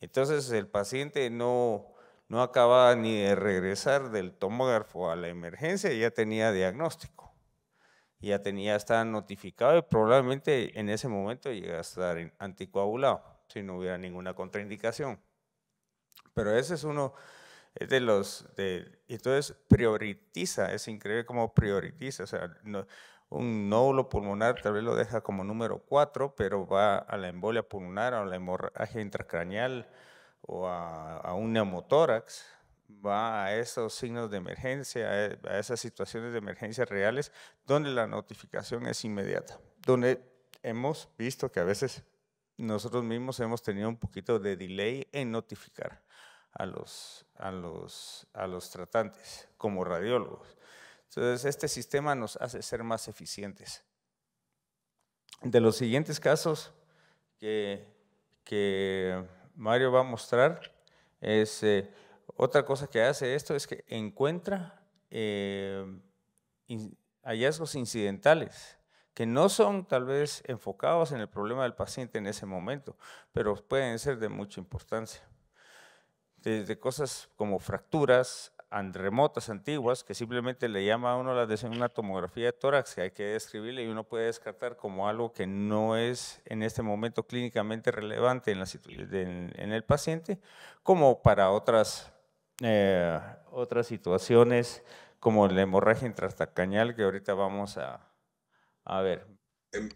Entonces el paciente no, no acaba ni de regresar del tomógrafo a la emergencia, ya tenía diagnóstico, ya tenía, estaba notificado y probablemente en ese momento llega a estar anticoagulado, si no hubiera ninguna contraindicación. Pero ese es uno es de los, de, entonces prioritiza, es increíble cómo prioritiza, o sea, no, un nódulo pulmonar tal vez lo deja como número 4, pero va a la embolia pulmonar, a la hemorragia intracraneal o a, un neumotórax, va a esos signos de emergencia, a esas situaciones de emergencia reales, donde la notificación es inmediata, donde hemos visto que a veces nosotros mismos hemos tenido un poquito de delay en notificar a los, a los, a los tratantes como radiólogos. Entonces, este sistema nos hace ser más eficientes. De los siguientes casos que, Mario va a mostrar, es eh, otra cosa que hace esto es que encuentra eh, hallazgos incidentales que no son tal vez enfocados en el problema del paciente en ese momento, pero pueden ser de mucha importancia. Desde cosas como fracturas, remotas, antiguas, que simplemente le llama a uno la de una tomografía de tórax que hay que describirle y uno puede descartar como algo que no es en este momento clínicamente relevante en, la, en, el paciente, como para otras, eh, otras situaciones como la hemorragia intrastacañal que ahorita vamos a, a ver. Em,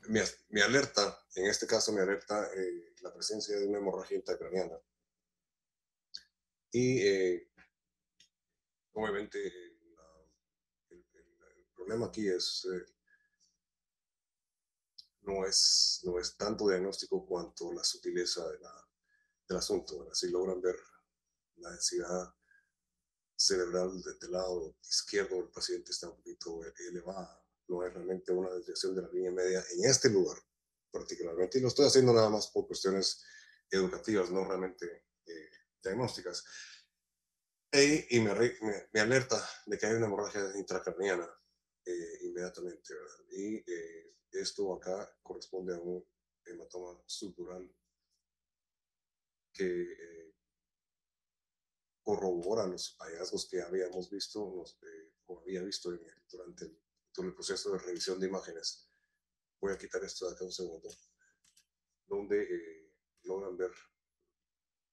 mi, alerta, en este caso me alerta eh, la presencia de una hemorragia intracraniana. Y eh, obviamente el, problema aquí es, eh, no es, no es tanto diagnóstico cuanto la sutileza de del asunto. así Si logran ver la densidad cerebral desde el lado izquierdo del paciente está un poquito elevada, no es realmente una desviación de la línea media en este lugar particularmente, y lo estoy haciendo nada más por cuestiones educativas, no realmente eh, diagnósticas y me, alerta de que hay una hemorragia intracarniana eh, inmediatamente. Y eh, esto acá corresponde a un hematoma subdural que eh, corrobora los hallazgos que habíamos visto los, o había visto durante, todo el proceso de revisión de imágenes. Voy a quitar esto de acá un segundo, donde logran ver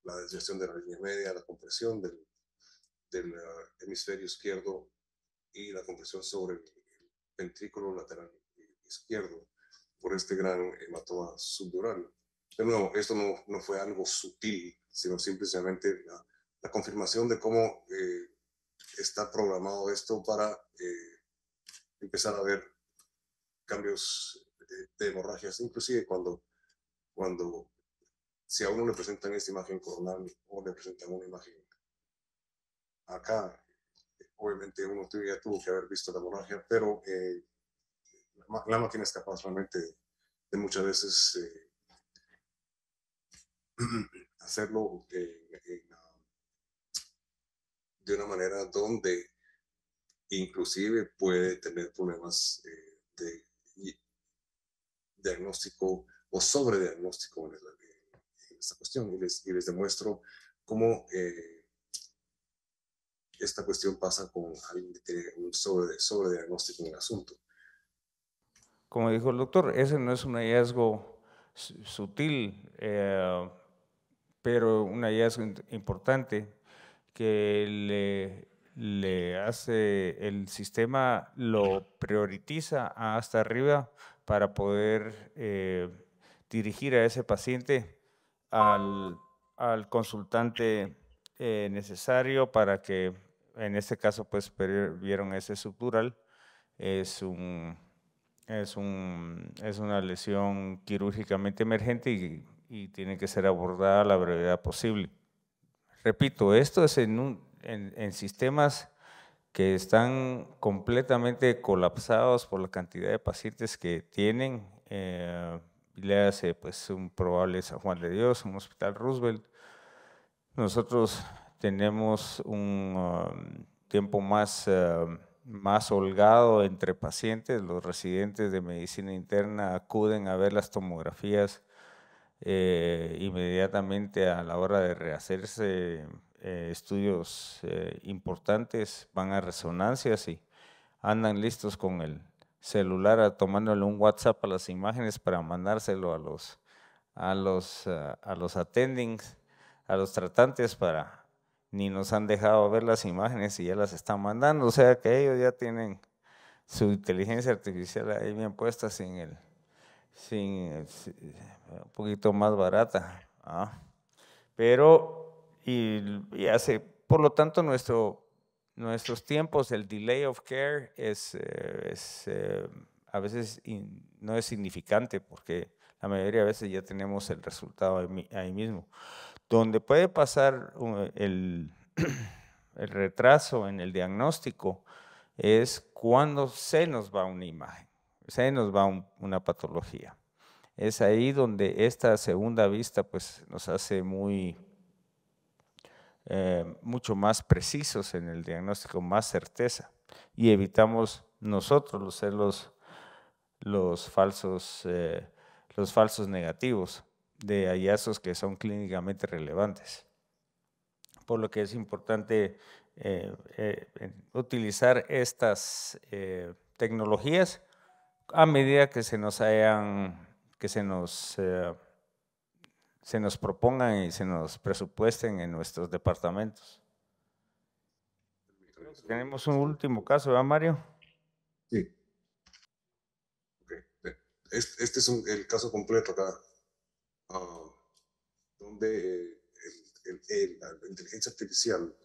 la desviación de la línea media, la compresión del del hemisferio izquierdo y la compresión sobre el ventrículo lateral izquierdo por este gran hematoma subdural. De nuevo, esto no, no fue algo sutil, sino simplemente la, confirmación de cómo eh, está programado esto para eh, empezar a ver cambios de, eh, de, hemorragias, inclusive cuando, cuando si a uno le presentan esta imagen coronal o le presentan una imagen acá, obviamente uno ya tuvo que haber visto la hemorragia, pero eh, la, máquina es capaz realmente de, muchas veces eh, hacerlo de una manera donde inclusive puede tener problemas eh, de diagnóstico o sobrediagnóstico en, en, esta cuestión. Y les, demuestro cómo esta cuestión pasa con alguien que tiene un sobre, diagnóstico en el asunto. Como dijo el doctor, ese no es un hallazgo sutil, eh, pero un hallazgo importante que le, hace el sistema, lo prioriza hasta arriba para poder eh, dirigir a ese paciente al, al consultante eh, necesario para que en este caso, pues vieron ese subdural, es, un, es, un, es una lesión quirúrgicamente emergente y, tiene que ser abordada a la brevedad posible. Repito, esto es en, en, sistemas que están completamente colapsados por la cantidad de pacientes que tienen. Eh, le hace pues un probable San Juan de Dios, un hospital Roosevelt. Nosotros tenemos un um, tiempo más, um, más holgado entre pacientes. Los residentes de medicina interna acuden a ver las tomografías eh, inmediatamente a la hora de rehacerse eh, estudios eh, importantes, van a resonancias y andan listos con el celular a, tomándole un WhatsApp a las imágenes para mandárselo a los, a los, uh, a los attendings, a los tratantes para ni nos han dejado ver las imágenes y ya las están mandando. O sea que ellos ya tienen su inteligencia artificial ahí bien puesta sin el, sin, un poquito más barata. ¿ah? Pero, y, hace, por lo tanto, nuestro, nuestros tiempos, el delay of care es, eh, eh, a veces no es significante porque la mayoría de veces ya tenemos el resultado ahí mismo donde puede pasar eh, el, retraso en el diagnóstico es cuando se nos va una imagen, se nos va una patología. Es ahí donde esta segunda vista pues, nos hace muy, eh, mucho más precisos en el diagnóstico, más certeza, y evitamos nosotros los, eh, los falsos negativos de hallazgos que son clínicamente relevantes. Por lo que es importante eh, eh, utilizar estas eh, tecnologías a medida que se nos hayan, que se nos, se nos propongan y se nos presupuesten en nuestros departamentos. Tenemos un último caso, ¿verdad, Mario? Sí. Este, este es el caso completo acá. Ah, donde la inteligencia artificial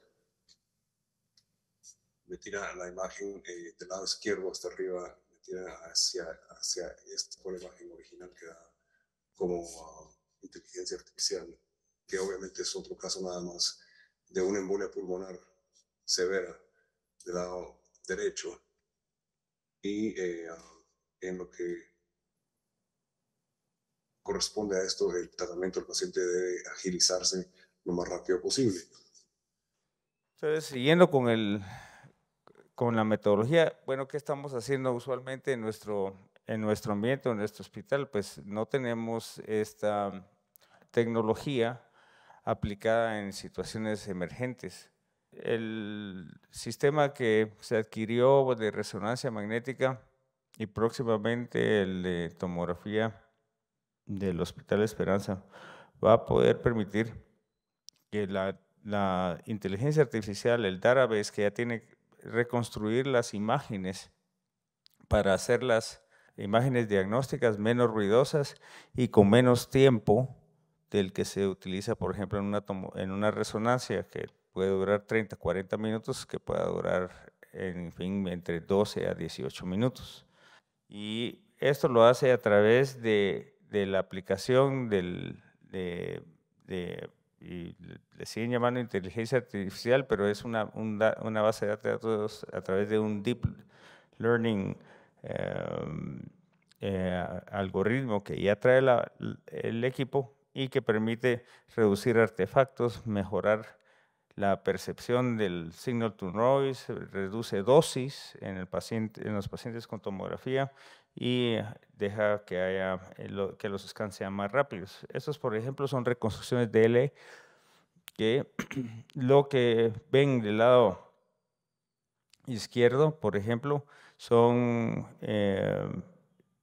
me tira la imagen eh, del lado izquierdo hasta arriba, me tira hacia, hacia esta por la imagen original que da como ah, inteligencia artificial, que obviamente es otro caso nada más de una embolia pulmonar severa del lado derecho. Y eh, ah, en lo que corresponde a esto el tratamiento del paciente debe agilizarse lo más rápido posible. Entonces, siguiendo con, el, con la metodología, bueno, ¿qué estamos haciendo usualmente en nuestro, en nuestro ambiente, en nuestro hospital? Pues no tenemos esta tecnología aplicada en situaciones emergentes. El sistema que se adquirió de resonancia magnética y próximamente el de tomografía del Hospital Esperanza va a poder permitir que la, inteligencia artificial, el database que ya tiene, reconstruir las imágenes para hacer las imágenes diagnósticas menos ruidosas y con menos tiempo del que se utiliza, por ejemplo, en una, en una resonancia que puede durar 30, 40 minutos, que pueda durar, en fin, entre 12 a 18 minutos. Y esto lo hace a través de de la aplicación del, de, de, le siguen llamando inteligencia artificial, pero es una, una base de datos a través de un deep learning em, eh, algoritmo que ya trae el equipo y que permite reducir artefactos, mejorar la percepción del signal to noise, reduce dosis en, el paciente, en los pacientes con tomografía y deja que, haya, eh, que los scans sean más rápidos. Estos, por ejemplo, son reconstrucciones de L que lo que ven del lado izquierdo, por ejemplo, son eh,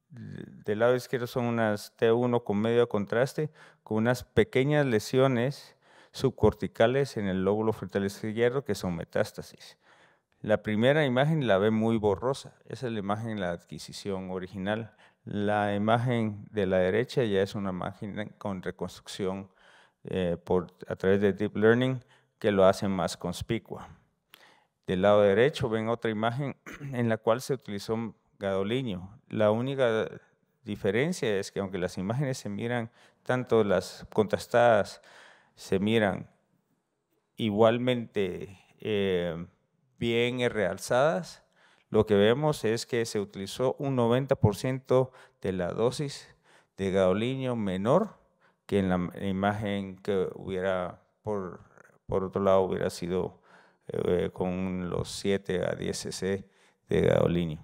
del lado izquierdo son unas T1 con medio contraste, con unas pequeñas lesiones subcorticales en el lóbulo frontal izquierdo que son metástasis. La primera imagen la ve muy borrosa, esa es la imagen de la adquisición original. La imagen de la derecha ya es una imagen con reconstrucción eh, por, a través de Deep Learning que lo hace más conspicua. Del lado derecho ven otra imagen en la cual se utilizó gadolinio. La única diferencia es que aunque las imágenes se miran tanto las contrastadas se miran igualmente eh, bien realzadas, lo que vemos es que se utilizó un 90% de la dosis de gadolinio menor que en la imagen que hubiera, por, otro lado, hubiera sido eh, con los 7 a 10 cc de gadolinio.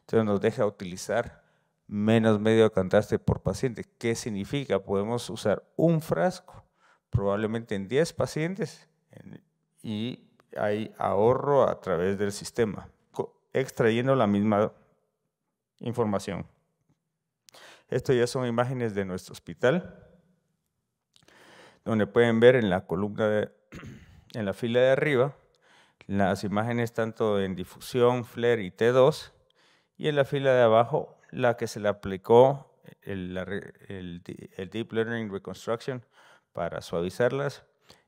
Entonces nos deja utilizar menos medio de contraste por paciente. ¿Qué significa? Podemos usar un frasco probablemente en 10 pacientes y hay ahorro a través del sistema, extrayendo la misma información. Estas ya son imágenes de nuestro hospital, donde pueden ver en la columna, de, en la fila de arriba, las imágenes tanto en difusión, FLAIR e y T2, y en la fila de abajo la que se le aplicó el Deep Learning Reconstruction para suavizarlas.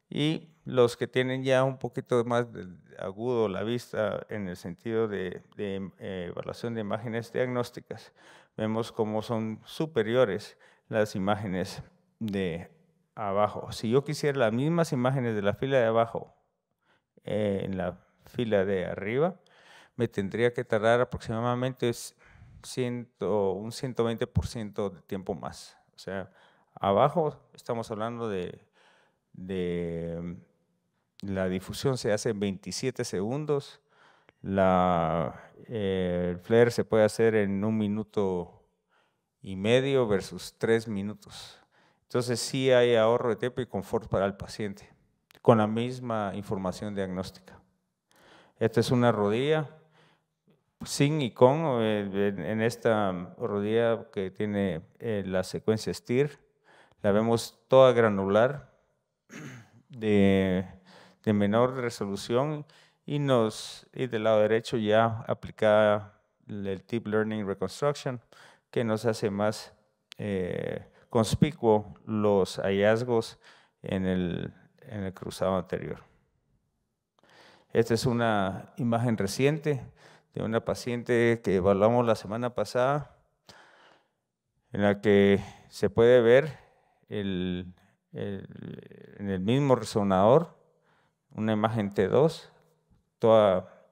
Y los que tienen ya un poquito más de agudo la vista en el sentido de, em, eh, evaluación de imágenes diagnósticas, vemos cómo son superiores las imágenes de abajo. Si yo quisiera las mismas imágenes de la fila de abajo eh, en la fila de arriba, me tendría que tardar aproximadamente un 120% de tiempo más. O sea, abajo estamos hablando de, la difusión se hace en 27 segundos, la, eh, el flare se puede hacer en un minuto y medio versus tres minutos. Entonces sí hay ahorro de tiempo y confort para el paciente, con la misma información diagnóstica. Esta es una rodilla, sin y con, eh, en esta rodilla que tiene eh, la secuencia STIR, la vemos toda granular, de, menor resolución y, nos, del lado derecho ya aplicada el Deep Learning Reconstruction, que nos hace más eh, conspicuo los hallazgos en el, en el cruzado anterior. Esta es una imagen reciente de una paciente que evaluamos la semana pasada, en la que se puede ver el, en el mismo resonador, una imagen T2, toda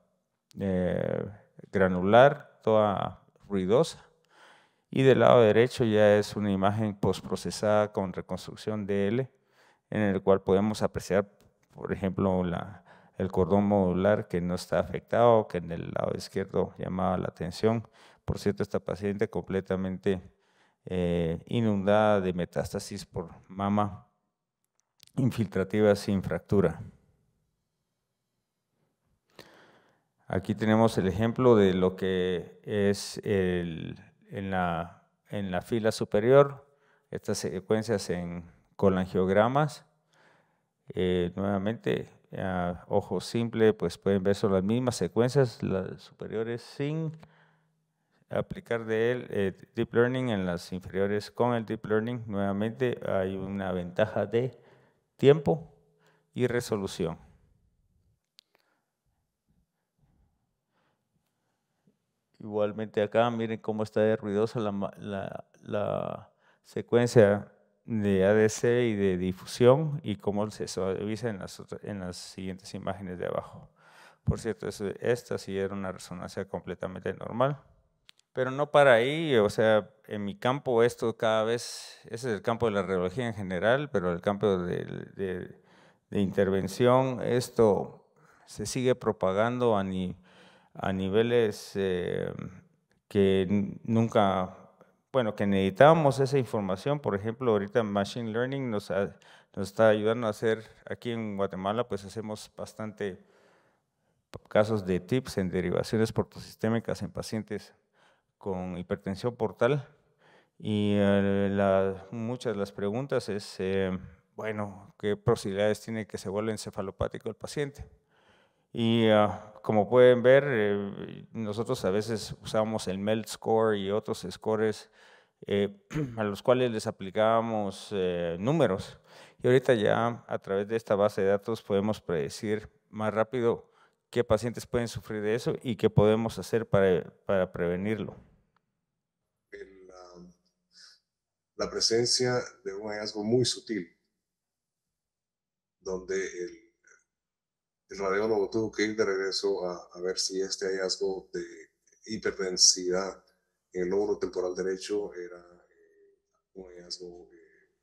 eh, granular, toda ruidosa. Y del lado derecho ya es una imagen postprocesada con reconstrucción DL, en el cual podemos apreciar, por ejemplo, la, el cordón modular que no está afectado, que en el lado izquierdo llamaba la atención. Por cierto, esta paciente completamente eh, inundada de metástasis por mama infiltrativa sin fractura. Aquí tenemos el ejemplo de lo que es en, la, fila superior, estas secuencias en colangiogramas. Eh, nuevamente, a ojo simple, pues pueden ver son las mismas secuencias, las superiores sin aplicar de él eh, Deep Learning en las inferiores con el Deep Learning, nuevamente hay una ventaja de tiempo y resolución. Igualmente acá, miren cómo está de ruidosa la, secuencia de ADC y de difusión y cómo se suaviza en las, en las siguientes imágenes de abajo. Por cierto, esta sí era una resonancia completamente normal. Pero no para ahí, o sea, en mi campo esto cada vez, ese es el campo de la radiología en general, pero el campo de, intervención, esto se sigue propagando a, niveles eh, que nunca, bueno, que necesitábamos esa información. Por ejemplo, ahorita Machine Learning nos, nos está ayudando a hacer, aquí en Guatemala, pues hacemos bastante casos de TIPS en derivaciones portosistémicas en pacientes con hipertensión portal y eh, muchas de las preguntas es, eh, bueno, ¿qué posibilidades tiene que se vuelva encefalopático el paciente? Y ah, como pueden ver, eh, nosotros a veces usamos el MELT score y otros scores a los cuales les aplicábamos números. Y ahorita ya a través de esta base de datos podemos predecir más rápido qué pacientes pueden sufrir de eso y qué podemos hacer para prevenirlo. la presencia de un hallazgo muy sutil, donde el, radiólogo tuvo que ir de regreso a, ver si este hallazgo de hiperdensidad en el lóbulo temporal derecho era eh, un hallazgo eh,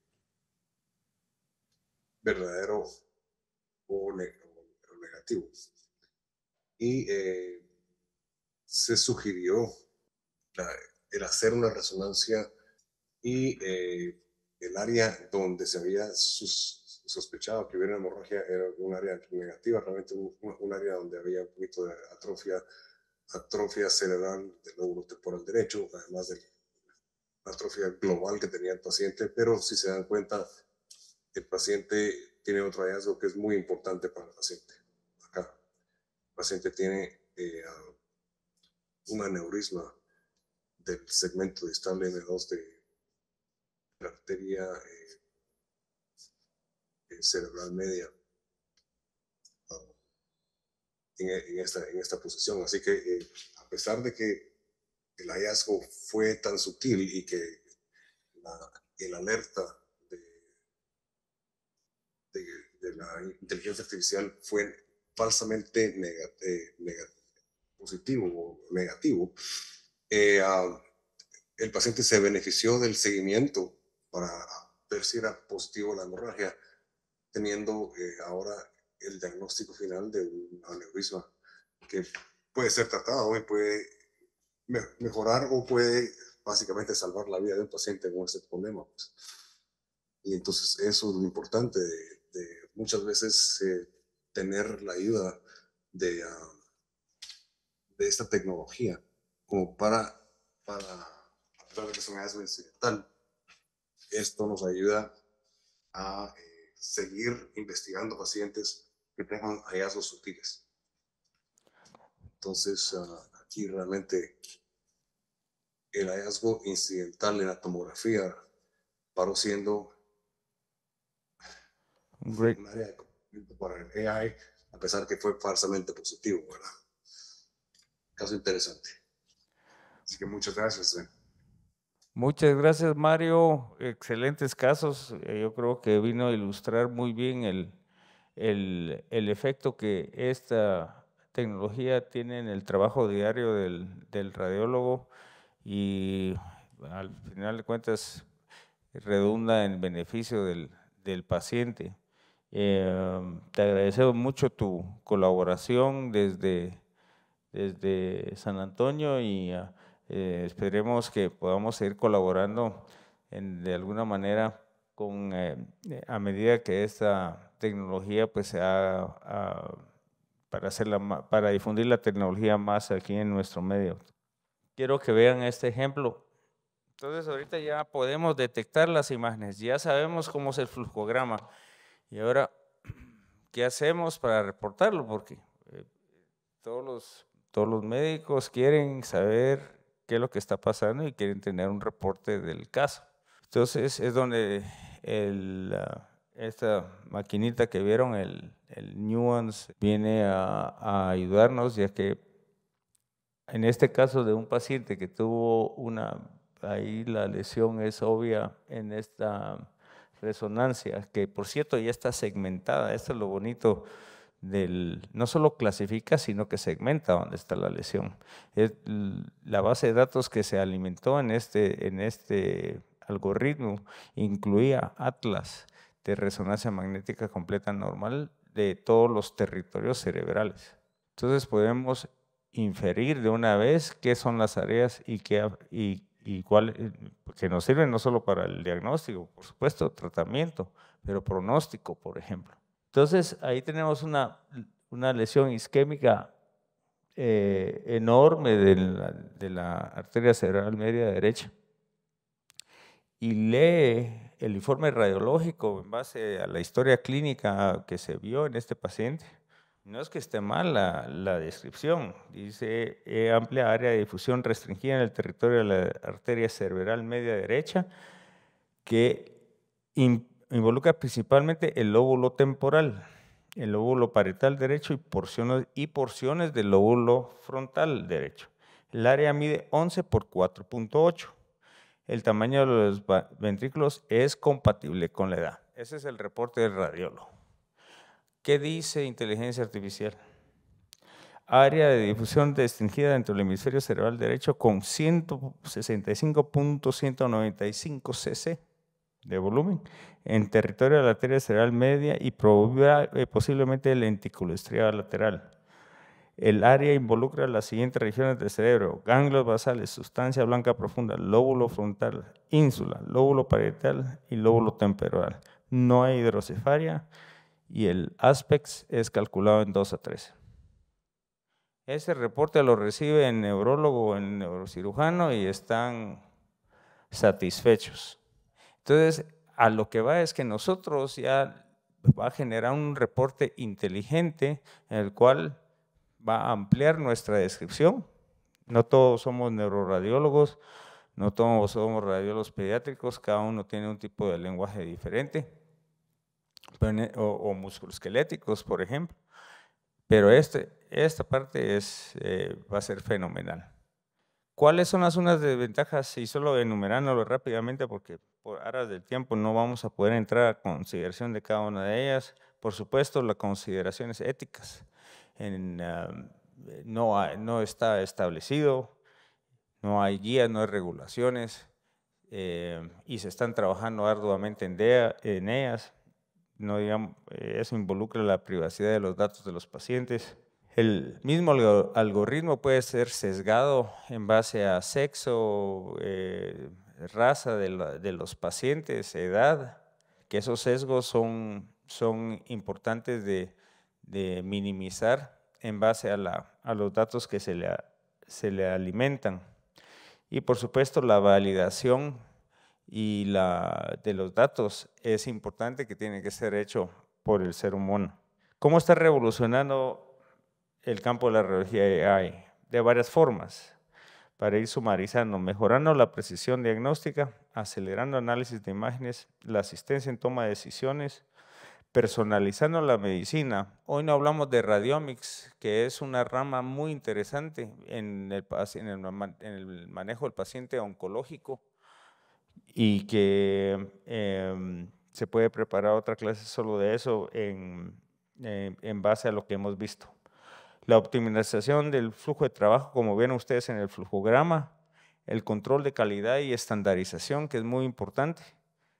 verdadero o, negativo. Y eh, se sugirió el hacer una resonancia y eh, el área donde se había sus, sospechado que hubiera hemorragia era un área negativa, realmente un, área donde había un poquito de atrofia, atrofia cerebral del lóbulo temporal derecho, además de la atrofia global que tenía el paciente, pero si se dan cuenta, el paciente tiene otro hallazgo que es muy importante para el paciente. Acá, el paciente tiene eh, un aneurisma del segmento distal M2 de arteria eh, eh, cerebral media e, en, esta, posición. Así que eh, a pesar de que el hallazgo fue tan sutil y que la, el alerta de, la inteligencia artificial fue falsamente positivo o negativo, ah, el paciente se benefició del seguimiento para ver si era positivo la hemorragia, teniendo eh, ahora el diagnóstico final de un aneurisma que puede ser tratado y puede mejorar o puede básicamente salvar la vida de un paciente con ese problema. Pues. Y entonces eso es lo importante, de, muchas veces eh, tener la ayuda de, ah, de esta tecnología como para, para tratar esto nos ayuda a eh, seguir investigando pacientes que tengan hallazgos sutiles. Entonces, ah, aquí realmente el hallazgo incidental en la tomografía paró siendo un área de para el AI, a pesar que fue falsamente positivo, ¿verdad? Caso interesante. Así que muchas gracias. Muchas gracias, Mario. Excelentes casos. Eh, yo creo que vino a ilustrar muy bien el, efecto que esta tecnología tiene en el trabajo diario del, radiólogo y al final de cuentas redunda en beneficio del, paciente. Eh, te agradecemos mucho tu colaboración desde, desde San Antonio y... Eh, esperemos que podamos seguir colaborando de alguna manera con, eh, eh, a medida que esta tecnología pues se para, para difundir la tecnología más aquí en nuestro medio. Quiero que vean este ejemplo. Entonces ahorita ya podemos detectar las imágenes, ya sabemos cómo es el flujograma. Y ahora, ¿qué hacemos para reportarlo? Porque todos, todos los médicos quieren saber qué es lo que está pasando y quieren tener un reporte del caso. Entonces es donde ah, esta maquinita que vieron, el, el Nuance, viene a, a, ayudarnos, ya que en este caso de un paciente que tuvo una, ahí la lesión es obvia en esta resonancia, que por cierto ya está segmentada, esto es lo bonito no solo clasifica, sino que segmenta dónde está la lesión. la base de datos que se alimentó este, en este, algoritmo incluía atlas de resonancia magnética completa normal de todos los territorios cerebrales. Entonces podemos inferir de una vez qué son las áreas y, qué, y, eh, que nos sirven no solo para el diagnóstico, por supuesto, tratamiento, pero pronóstico, por ejemplo. Entonces, ahí tenemos una, una lesión isquémica eh, enorme de la, arteria cerebral media derecha. Y lee el informe radiológico en base a la historia clínica que se vio en este paciente. No es que esté mal la, descripción, dice e amplia área de difusión restringida en el territorio de la arteria cerebral media derecha que impide involucra principalmente el lóbulo temporal, el lóbulo parietal derecho y porciones, y porciones del lóbulo frontal derecho. El área mide 11 por 4.8. El tamaño de los ventrículos es compatible con la edad. Ese es el reporte del radiólogo. ¿Qué dice inteligencia artificial? Área de difusión distinguida dentro del hemisferio cerebral derecho con 165.195 cc de volumen en territorio de la arteria cerebral media y eh, posiblemente el lateral. El área involucra las siguientes regiones del cerebro: ganglios basales, sustancia blanca profunda, lóbulo frontal, ínsula, lóbulo parietal y lóbulo temporal. No hay hidrocefalia y el ASPEX es calculado en 2 a 3. Ese reporte lo recibe el neurólogo o el neurocirujano y están satisfechos. Entonces, a lo que va es que nosotros ya va a generar un reporte inteligente en el cual va a ampliar nuestra descripción. No todos somos neuroradiólogos, no todos somos radiólogos pediátricos, cada uno tiene un tipo de lenguaje diferente, e, o, o esqueléticos, por ejemplo. Pero este, esta parte es, eh, va a ser fenomenal. ¿Cuáles son las unas desventajas? Y solo enumerándolo rápidamente porque por aras del tiempo no vamos a poder entrar a consideración de cada una de ellas. Por supuesto, las consideraciones éticas eh, no, hay, no está establecido, no hay guías, no hay regulaciones em, y se están trabajando arduamente en, en ellas. No digamos, eh, eso involucra la privacidad de los datos de los pacientes. El mismo algoritmo puede ser sesgado en base a sexo, eh, raza de, los pacientes, edad, que esos sesgos son, importantes de, minimizar en base a, los datos que se le, alimentan. Y por supuesto la validación de los datos es importante que tiene que ser hecho por el ser humano. ¿Cómo está revolucionando el campo de la radiología AI? De varias formas para ir sumarizando, mejorando la precisión diagnóstica, acelerando análisis de imágenes, la asistencia en toma de decisiones, personalizando la medicina. Hoy no hablamos de radiomics, que es una rama muy interesante en el, manejo del paciente oncológico y que em, se puede preparar otra clase solo de eso en eh, base a lo que hemos visto la optimización del flujo de trabajo, como ven ustedes en el flujograma, el control de calidad y estandarización, que es muy importante,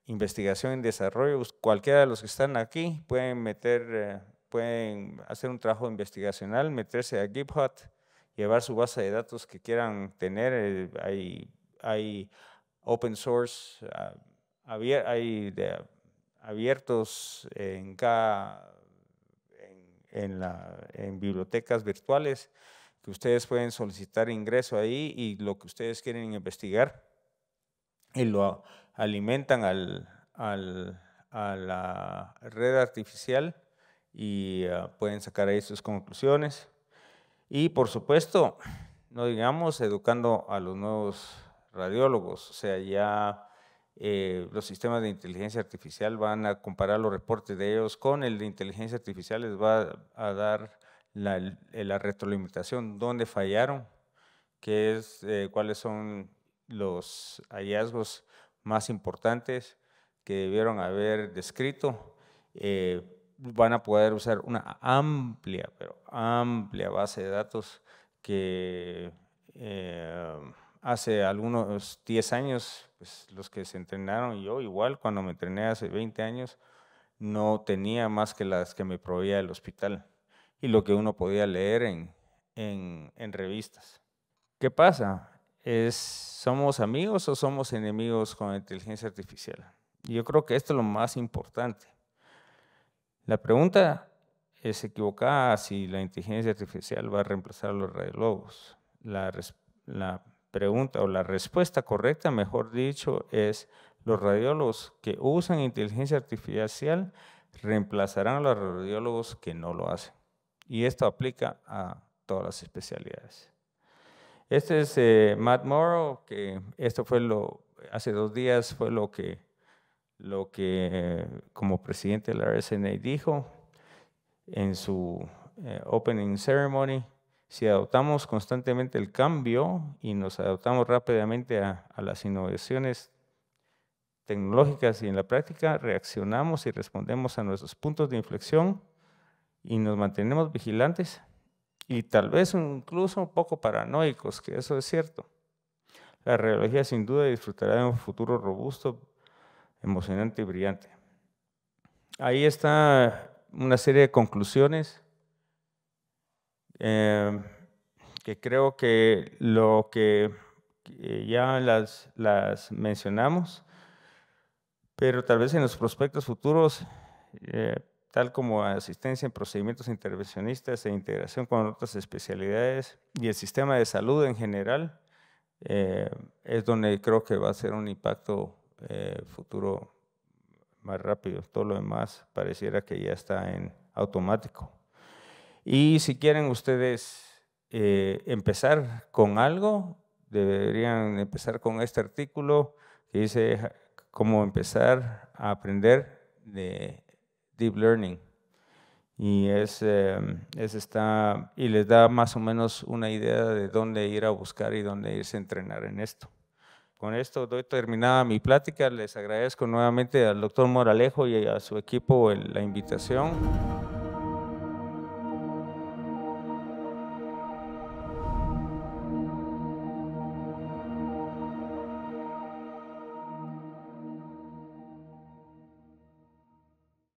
investigación y desarrollo. Pues, cualquiera de los que están aquí pueden meter, eh, pueden hacer un trabajo investigacional, meterse a GitHub, llevar su base de datos que quieran tener. Eh, hay, open source, ah, hay abiertos en cada en, bibliotecas virtuales que ustedes pueden solicitar ingreso ahí y lo que ustedes quieren investigar y lo alimentan al, a la red artificial y ah, pueden sacar ahí sus conclusiones. Y por supuesto, no digamos educando a los nuevos radiólogos, o sea, ya eh, los sistemas de inteligencia artificial van a comparar los reportes de ellos con el de inteligencia artificial, les va a dar la, la retroalimentación, dónde fallaron, qué es, eh, cuáles son los hallazgos más importantes que debieron haber descrito. Eh, van a poder usar una amplia, pero amplia base de datos que hace algunos 10 años, pues, los que se entrenaron, yo igual cuando me entrené hace 20 años, no tenía más que las que me proveía el hospital y lo que uno podía leer en, en, revistas. ¿Qué pasa? Es, ¿Somos amigos o somos enemigos con la inteligencia artificial? Yo creo que esto es lo más importante. La pregunta es equivocada si la inteligencia artificial va a reemplazar a los radiólogos. La, la pregunta o la respuesta correcta, mejor dicho, es los radiólogos que usan inteligencia artificial reemplazarán a los radiólogos que no lo hacen. Y esto aplica a todas las especialidades. Este es eh, Matt Morrow, que esto fue lo, hace dos días fue lo que, lo que eh, como presidente de la RSNA dijo en su eh, opening ceremony si adoptamos constantemente el cambio y nos adaptamos rápidamente a, las innovaciones tecnológicas y en la práctica, reaccionamos y respondemos a nuestros puntos de inflexión y nos mantenemos vigilantes y tal vez incluso un poco paranoicos, que eso es cierto. La radiología sin duda disfrutará de un futuro robusto, emocionante y brillante. Ahí está una serie de conclusiones Em, que creo que lo que ya las, mencionamos, pero tal vez en los prospectos futuros, eh, tal como asistencia en procedimientos intervencionistas e integración con otras especialidades y el sistema de salud en general, eh, es donde creo que va a ser un impacto eh, futuro más rápido. Todo lo demás pareciera que ya está en automático. Y si quieren ustedes eh, empezar con algo, deberían empezar con este artículo que dice cómo empezar a aprender de Deep Learning. Y, es, eh, y les da más o menos una idea de dónde ir a buscar y dónde irse a entrenar en esto. Con esto doy terminada mi plática. Les agradezco nuevamente al doctor Moralejo y a su equipo la invitación.